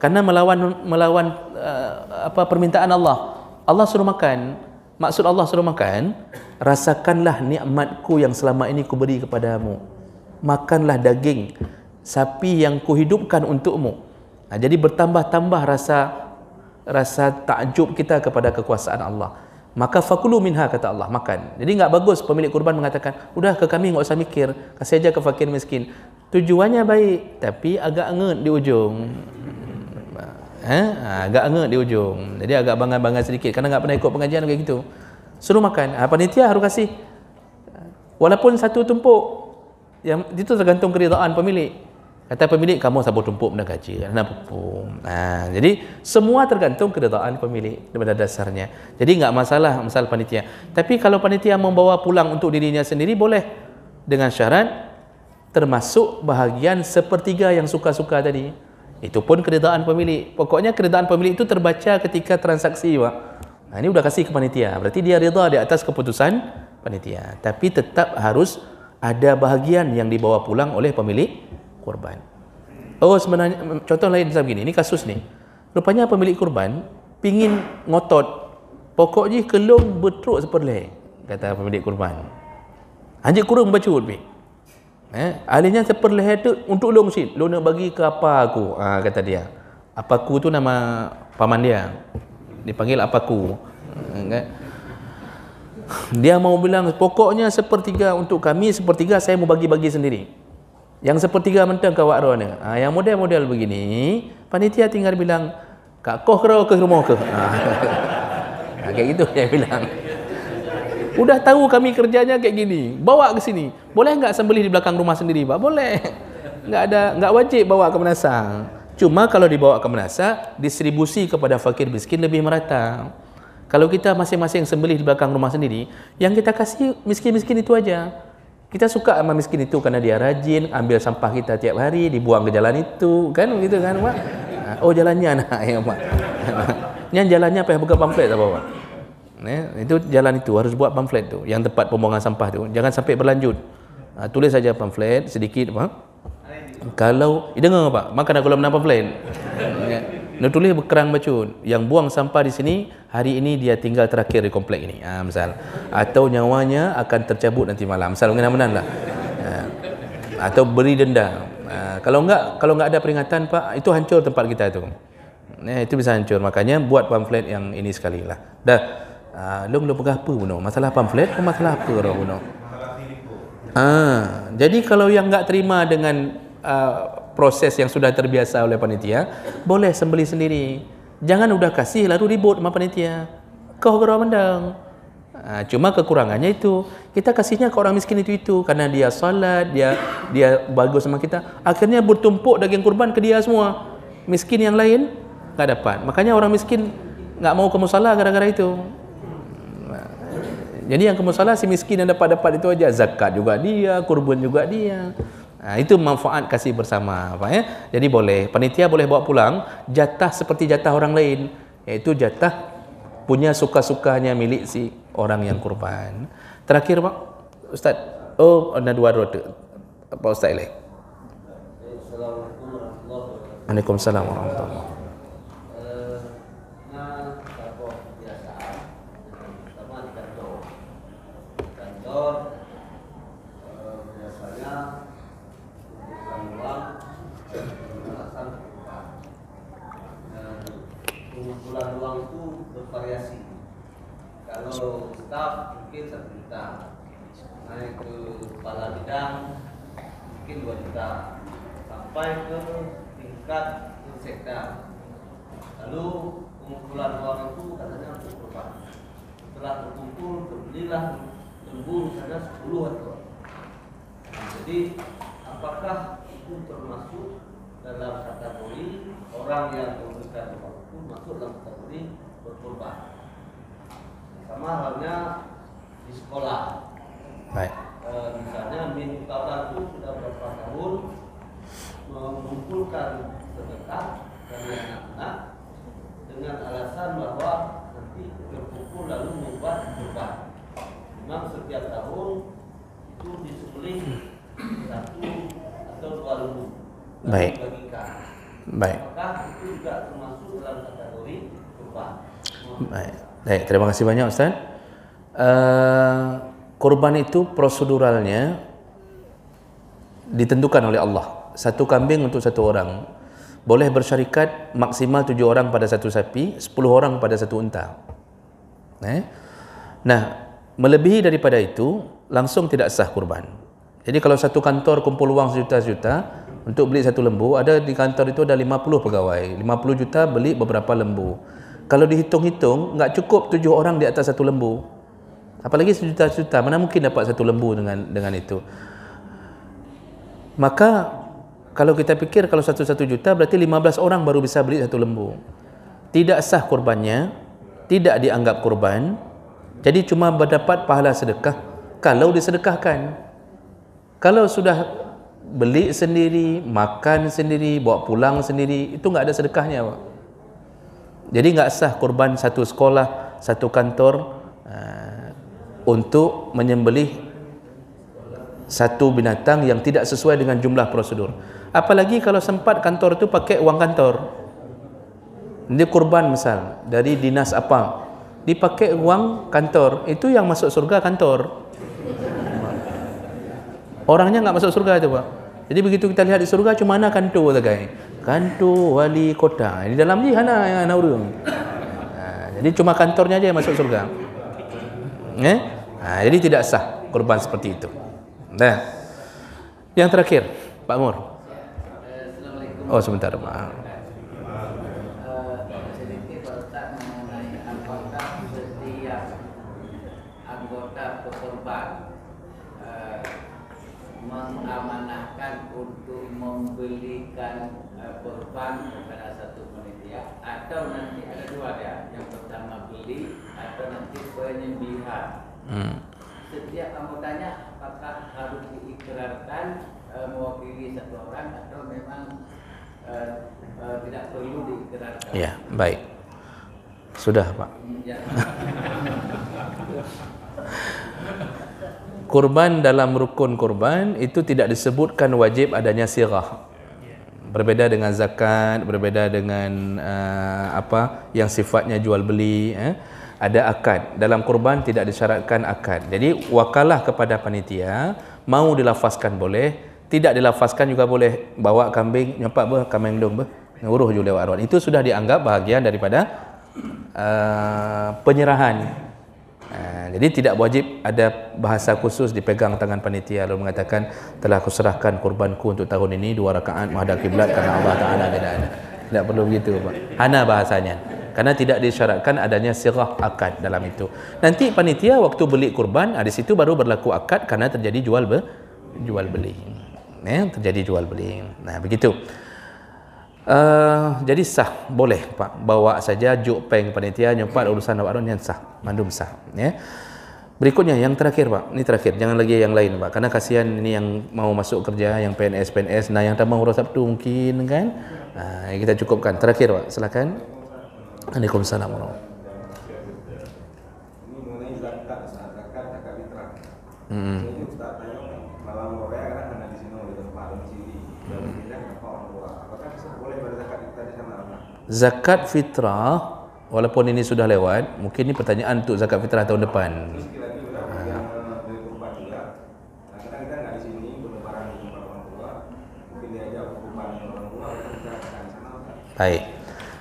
[SPEAKER 1] karena melawan melawan uh, apa permintaan Allah Allah suruh makan maksud Allah suruh makan rasakanlah nikmatku yang selama ini ku beri kepadamu makanlah daging sapi yang ku hidupkan untukmu nah, jadi bertambah-tambah rasa rasa takjub kita kepada kekuasaan Allah maka fakulu minha kata Allah makan jadi enggak bagus pemilik kurban mengatakan udah ke kami enggak usah mikir kasih aja ke fakir miskin tujuannya baik tapi agak ngut di ujung ha? agak ngut di ujung jadi agak bangga-bangga sedikit kerana tak pernah ikut pengajian macam itu suruh makan ha, panitia harus kasih walaupun satu tumpuk yang itu tergantung keridaan pemilik kata pemilik kamu sabu tumpuk benda gaji kerana pupung ha, jadi semua tergantung keridaan pemilik daripada dasarnya jadi enggak masalah masalah panitia tapi kalau panitia membawa pulang untuk dirinya sendiri boleh dengan syarat termasuk bahagian sepertiga yang suka-suka tadi itu pun keredaan pemilik pokoknya keredaan pemilik itu terbaca ketika transaksi pak nah, ini sudah kasih ke panitia berarti dia reda di atas keputusan panitia tapi tetap harus ada bahagian yang dibawa pulang oleh pemilik kurban. oh sebenarnya contoh lain macam begini ini kasus ni rupanya pemilik kurban pingin ngotot pokoknya kelong betruk seperti kata pemilik kurban. anjir kurung baca pemilik Eh, alihnya saya perlahan tu untuk lo mesti. Lo nak bagi ke apa aku? Ha, kata dia. Apa aku tu nama paman dia. Dipanggil apa aku. Okay. Ha, dia mau bilang pokoknya sepertiga untuk kami, sepertiga saya mau bagi-bagi sendiri. Yang sepertiga mentang kawak roh Ha, yang model-model begini, panitia tinggal bilang, Kak Koh ke rumah ke? Ha. (laughs) ha kayak itu dia bilang. Udah tahu kami kerjanya kayak gini. Bawa ke sini. Boleh enggak sembelih di belakang rumah sendiri, Pak? Boleh. Enggak ada enggak wajib bawa ke menasa. Cuma kalau dibawa ke menasa, distribusi kepada fakir miskin lebih merata. Kalau kita masing-masing sembelih di belakang rumah sendiri, yang kita kasih miskin-miskin itu aja. Kita suka sama miskin itu karena dia rajin ambil sampah kita tiap hari dibuang ke jalan itu, kan begitu kan, Pak? Ah, oh, jalannya (laughs) anak ya, Pak. (laughs) nian jalannya apa buka pamflet apa, Pak? Eh, itu jalan itu harus buat pamflet tu yang tempat pembuangan sampah tu jangan sampai berlanjut ha, tulis saja pamflet sedikit apa kalau eh, dengar pak makan aku lama pamflet ya. Dia tulis berkerang macam, yang buang sampah di sini hari ini dia tinggal terakhir di komplek ini ha, misal atau nyawanya akan tercabut nanti malam misal mengenai menan lah ha, atau beri denda ha, kalau enggak kalau enggak ada peringatan pak itu hancur tempat kita itu eh, itu bisa hancur makanya buat pamflet yang ini sekali lah dah Ah, long long apa pun masalah pamflet pun masalah apa orang pun ah, jadi kalau yang enggak terima dengan uh, proses yang sudah terbiasa oleh panitia boleh sembeli sendiri jangan udah kasih lalu ribut sama panitia kau gerak mendang ah, cuma kekurangannya itu kita kasihnya ke orang miskin itu itu karena dia salat dia dia bagus sama kita akhirnya bertumpuk daging kurban ke dia semua miskin yang lain enggak dapat makanya orang miskin enggak mau ke musala gara-gara itu jadi yang kamu salah si miskin yang dapat-dapat itu aja zakat juga dia, kurban juga dia. Ha, itu manfaat kasih bersama apa ya. Jadi boleh panitia boleh bawa pulang jatah seperti jatah orang lain iaitu jatah punya suka-sukanya milik si orang yang kurban. Terakhir Pak Ustaz. Oh ada dua roda. Apa Ustaz Ali? Assalamualaikum warahmatullahi wabarakatuh.
[SPEAKER 2] pengumpulan uang itu bervariasi kalau staff mungkin satu juta naik ke kepala bidang mungkin dua juta sampai ke tingkat sekda lalu pengumpulan uang itu katanya untuk berapa setelah terkumpul belilah lembu ada 10 atau nah, jadi apakah itu termasuk dalam kategori orang yang memberikan
[SPEAKER 1] uang itu masuk dalam kategori berkurban sama halnya di sekolah Baik. E, misalnya Min Kabar itu sudah berapa tahun mengumpulkan sedekah dari anak-anak dengan alasan bahwa nanti
[SPEAKER 2] berkumpul lalu membuat kurban. Memang setiap tahun itu disembelih satu
[SPEAKER 1] atau dua lembu. Baik. Bagikan. Baik. Baik. Baik. Terima kasih banyak Ustaz. Uh, kurban itu proseduralnya ditentukan oleh Allah. Satu kambing untuk satu orang. Boleh bersyarikat maksimal tujuh orang pada satu sapi, sepuluh orang pada satu unta. Eh? Nah, melebihi daripada itu, langsung tidak sah kurban. Jadi kalau satu kantor kumpul uang sejuta-sejuta, untuk beli satu lembu ada di kantor itu ada 50 pegawai 50 juta beli beberapa lembu kalau dihitung-hitung enggak cukup tujuh orang di atas satu lembu apalagi sejuta-juta mana mungkin dapat satu lembu dengan dengan itu maka kalau kita pikir kalau satu-satu juta berarti 15 orang baru bisa beli satu lembu tidak sah kurbannya tidak dianggap kurban jadi cuma berdapat pahala sedekah kalau disedekahkan kalau sudah beli sendiri, makan sendiri, bawa pulang sendiri, itu enggak ada sedekahnya, Pak. Jadi enggak sah korban satu sekolah, satu kantor uh, untuk menyembelih satu binatang yang tidak sesuai dengan jumlah prosedur. Apalagi kalau sempat kantor itu pakai wang kantor. Ini korban misal dari dinas apa? Dipakai wang kantor, itu yang masuk surga kantor. Orangnya enggak masuk surga itu, Pak. Jadi begitu kita lihat di surga cuma ana kantor guys, Kantor wali kota. Di dalam ni ana yang ana urung. Ha, jadi cuma kantornya aja yang masuk surga. Eh? Ha, jadi tidak sah kurban seperti itu. Dah. Yang terakhir, Pak Mur. Oh sebentar, maaf.
[SPEAKER 2] satu orang atau memang eh, eh, tidak perlu dikerahkan. Ya,
[SPEAKER 1] baik. Sudah, Pak. Ya. (laughs) kurban dalam rukun kurban itu tidak disebutkan wajib adanya sirah. Berbeda dengan zakat, berbeda dengan uh, apa yang sifatnya jual beli, eh? ada akad. Dalam kurban tidak disyaratkan akad. Jadi wakalah kepada panitia, mau dilafazkan boleh, tidak dilafazkan juga boleh bawa kambing nyampak ber kambing dong ber nguruh juga lewat arwah itu sudah dianggap bahagian daripada uh, penyerahan uh, jadi tidak wajib ada bahasa khusus dipegang tangan panitia lalu mengatakan telah kuserahkan kurbanku untuk tahun ini dua rakaat menghadap kiblat karena Allah Taala tidak ada tidak perlu begitu Pak. Hana bahasanya karena tidak disyaratkan adanya sirah akad dalam itu nanti panitia waktu beli kurban ada ah, situ baru berlaku akad karena terjadi jual be jual beli ya, terjadi jual beli nah begitu uh, jadi sah boleh pak bawa saja juk peng panitia nyempat urusan awak ni yang sah mandum sah ya Berikutnya yang terakhir pak, ini terakhir, jangan lagi yang lain pak, karena kasihan ini yang mau masuk kerja, yang PNS PNS, nah yang tak tambah urus Sabtu mungkin kan, nah, kita cukupkan. Terakhir pak, silakan. Assalamualaikum warahmatullahi wabarakatuh. Hmm. zakat fitrah walaupun ini sudah lewat mungkin ini pertanyaan untuk zakat fitrah tahun depan Baik.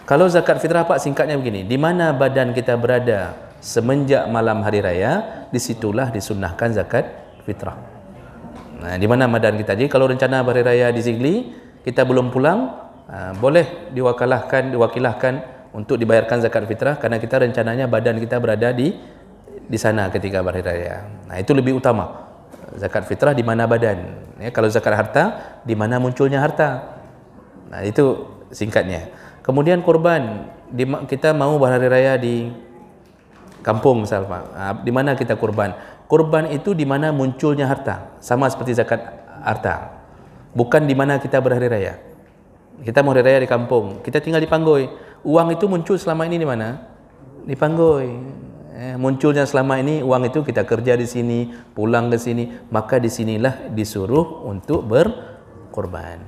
[SPEAKER 1] Kalau zakat fitrah Pak singkatnya begini, di mana badan kita berada semenjak malam hari raya, disitulah disunahkan zakat fitrah. Nah, di mana badan kita? Jadi kalau rencana hari raya di Zigli, kita belum pulang, Ah, boleh diwakilahkan diwakilahkan untuk dibayarkan zakat fitrah karena kita rencananya badan kita berada di di sana ketika hari raya. Nah, itu lebih utama. Zakat fitrah di mana badan? Ya, kalau zakat harta di mana munculnya harta? Nah, itu singkatnya. Kemudian kurban di, kita mau hari raya di kampung misalnya nah, di mana kita kurban? Kurban itu di mana munculnya harta? Sama seperti zakat harta. Bukan di mana kita berhari raya kita mau raya di kampung, kita tinggal di Panggoy. Uang itu muncul selama ini di mana? Di Panggoy. Eh, munculnya selama ini uang itu kita kerja di sini, pulang ke sini, maka di sinilah disuruh untuk berkorban.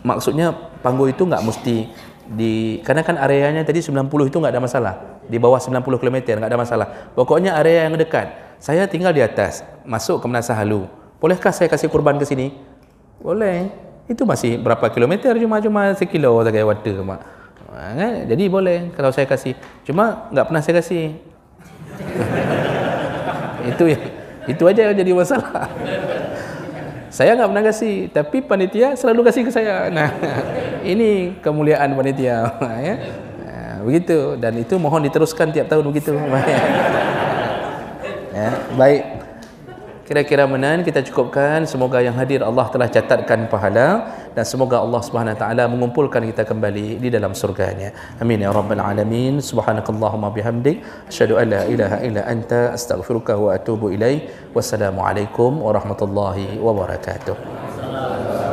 [SPEAKER 1] Maksudnya Panggoy itu enggak mesti di karena kan areanya tadi 90 itu enggak ada masalah. Di bawah 90 km enggak ada masalah. Pokoknya area yang dekat. Saya tinggal di atas, masuk ke Menasa Halu. Bolehkah saya kasih kurban ke sini? Boleh itu masih berapa kilometer cuma-cuma sekilo sekali water mak ha, jadi boleh kalau saya kasih cuma enggak pernah saya kasih (laughs) itu ya itu aja yang jadi masalah saya enggak pernah kasih tapi panitia selalu kasih ke saya nah (laughs) ini kemuliaan panitia ya begitu dan itu mohon diteruskan tiap tahun begitu ya. (laughs) ya, baik kira-kira menan kita cukupkan semoga yang hadir Allah telah catatkan pahala dan semoga Allah Subhanahu taala mengumpulkan kita kembali di dalam surganya amin ya rabbal alamin subhanakallahumma bihamdik asyhadu alla ilaha illa anta astaghfiruka wa atubu ilaihi wassalamu alaikum warahmatullahi wabarakatuh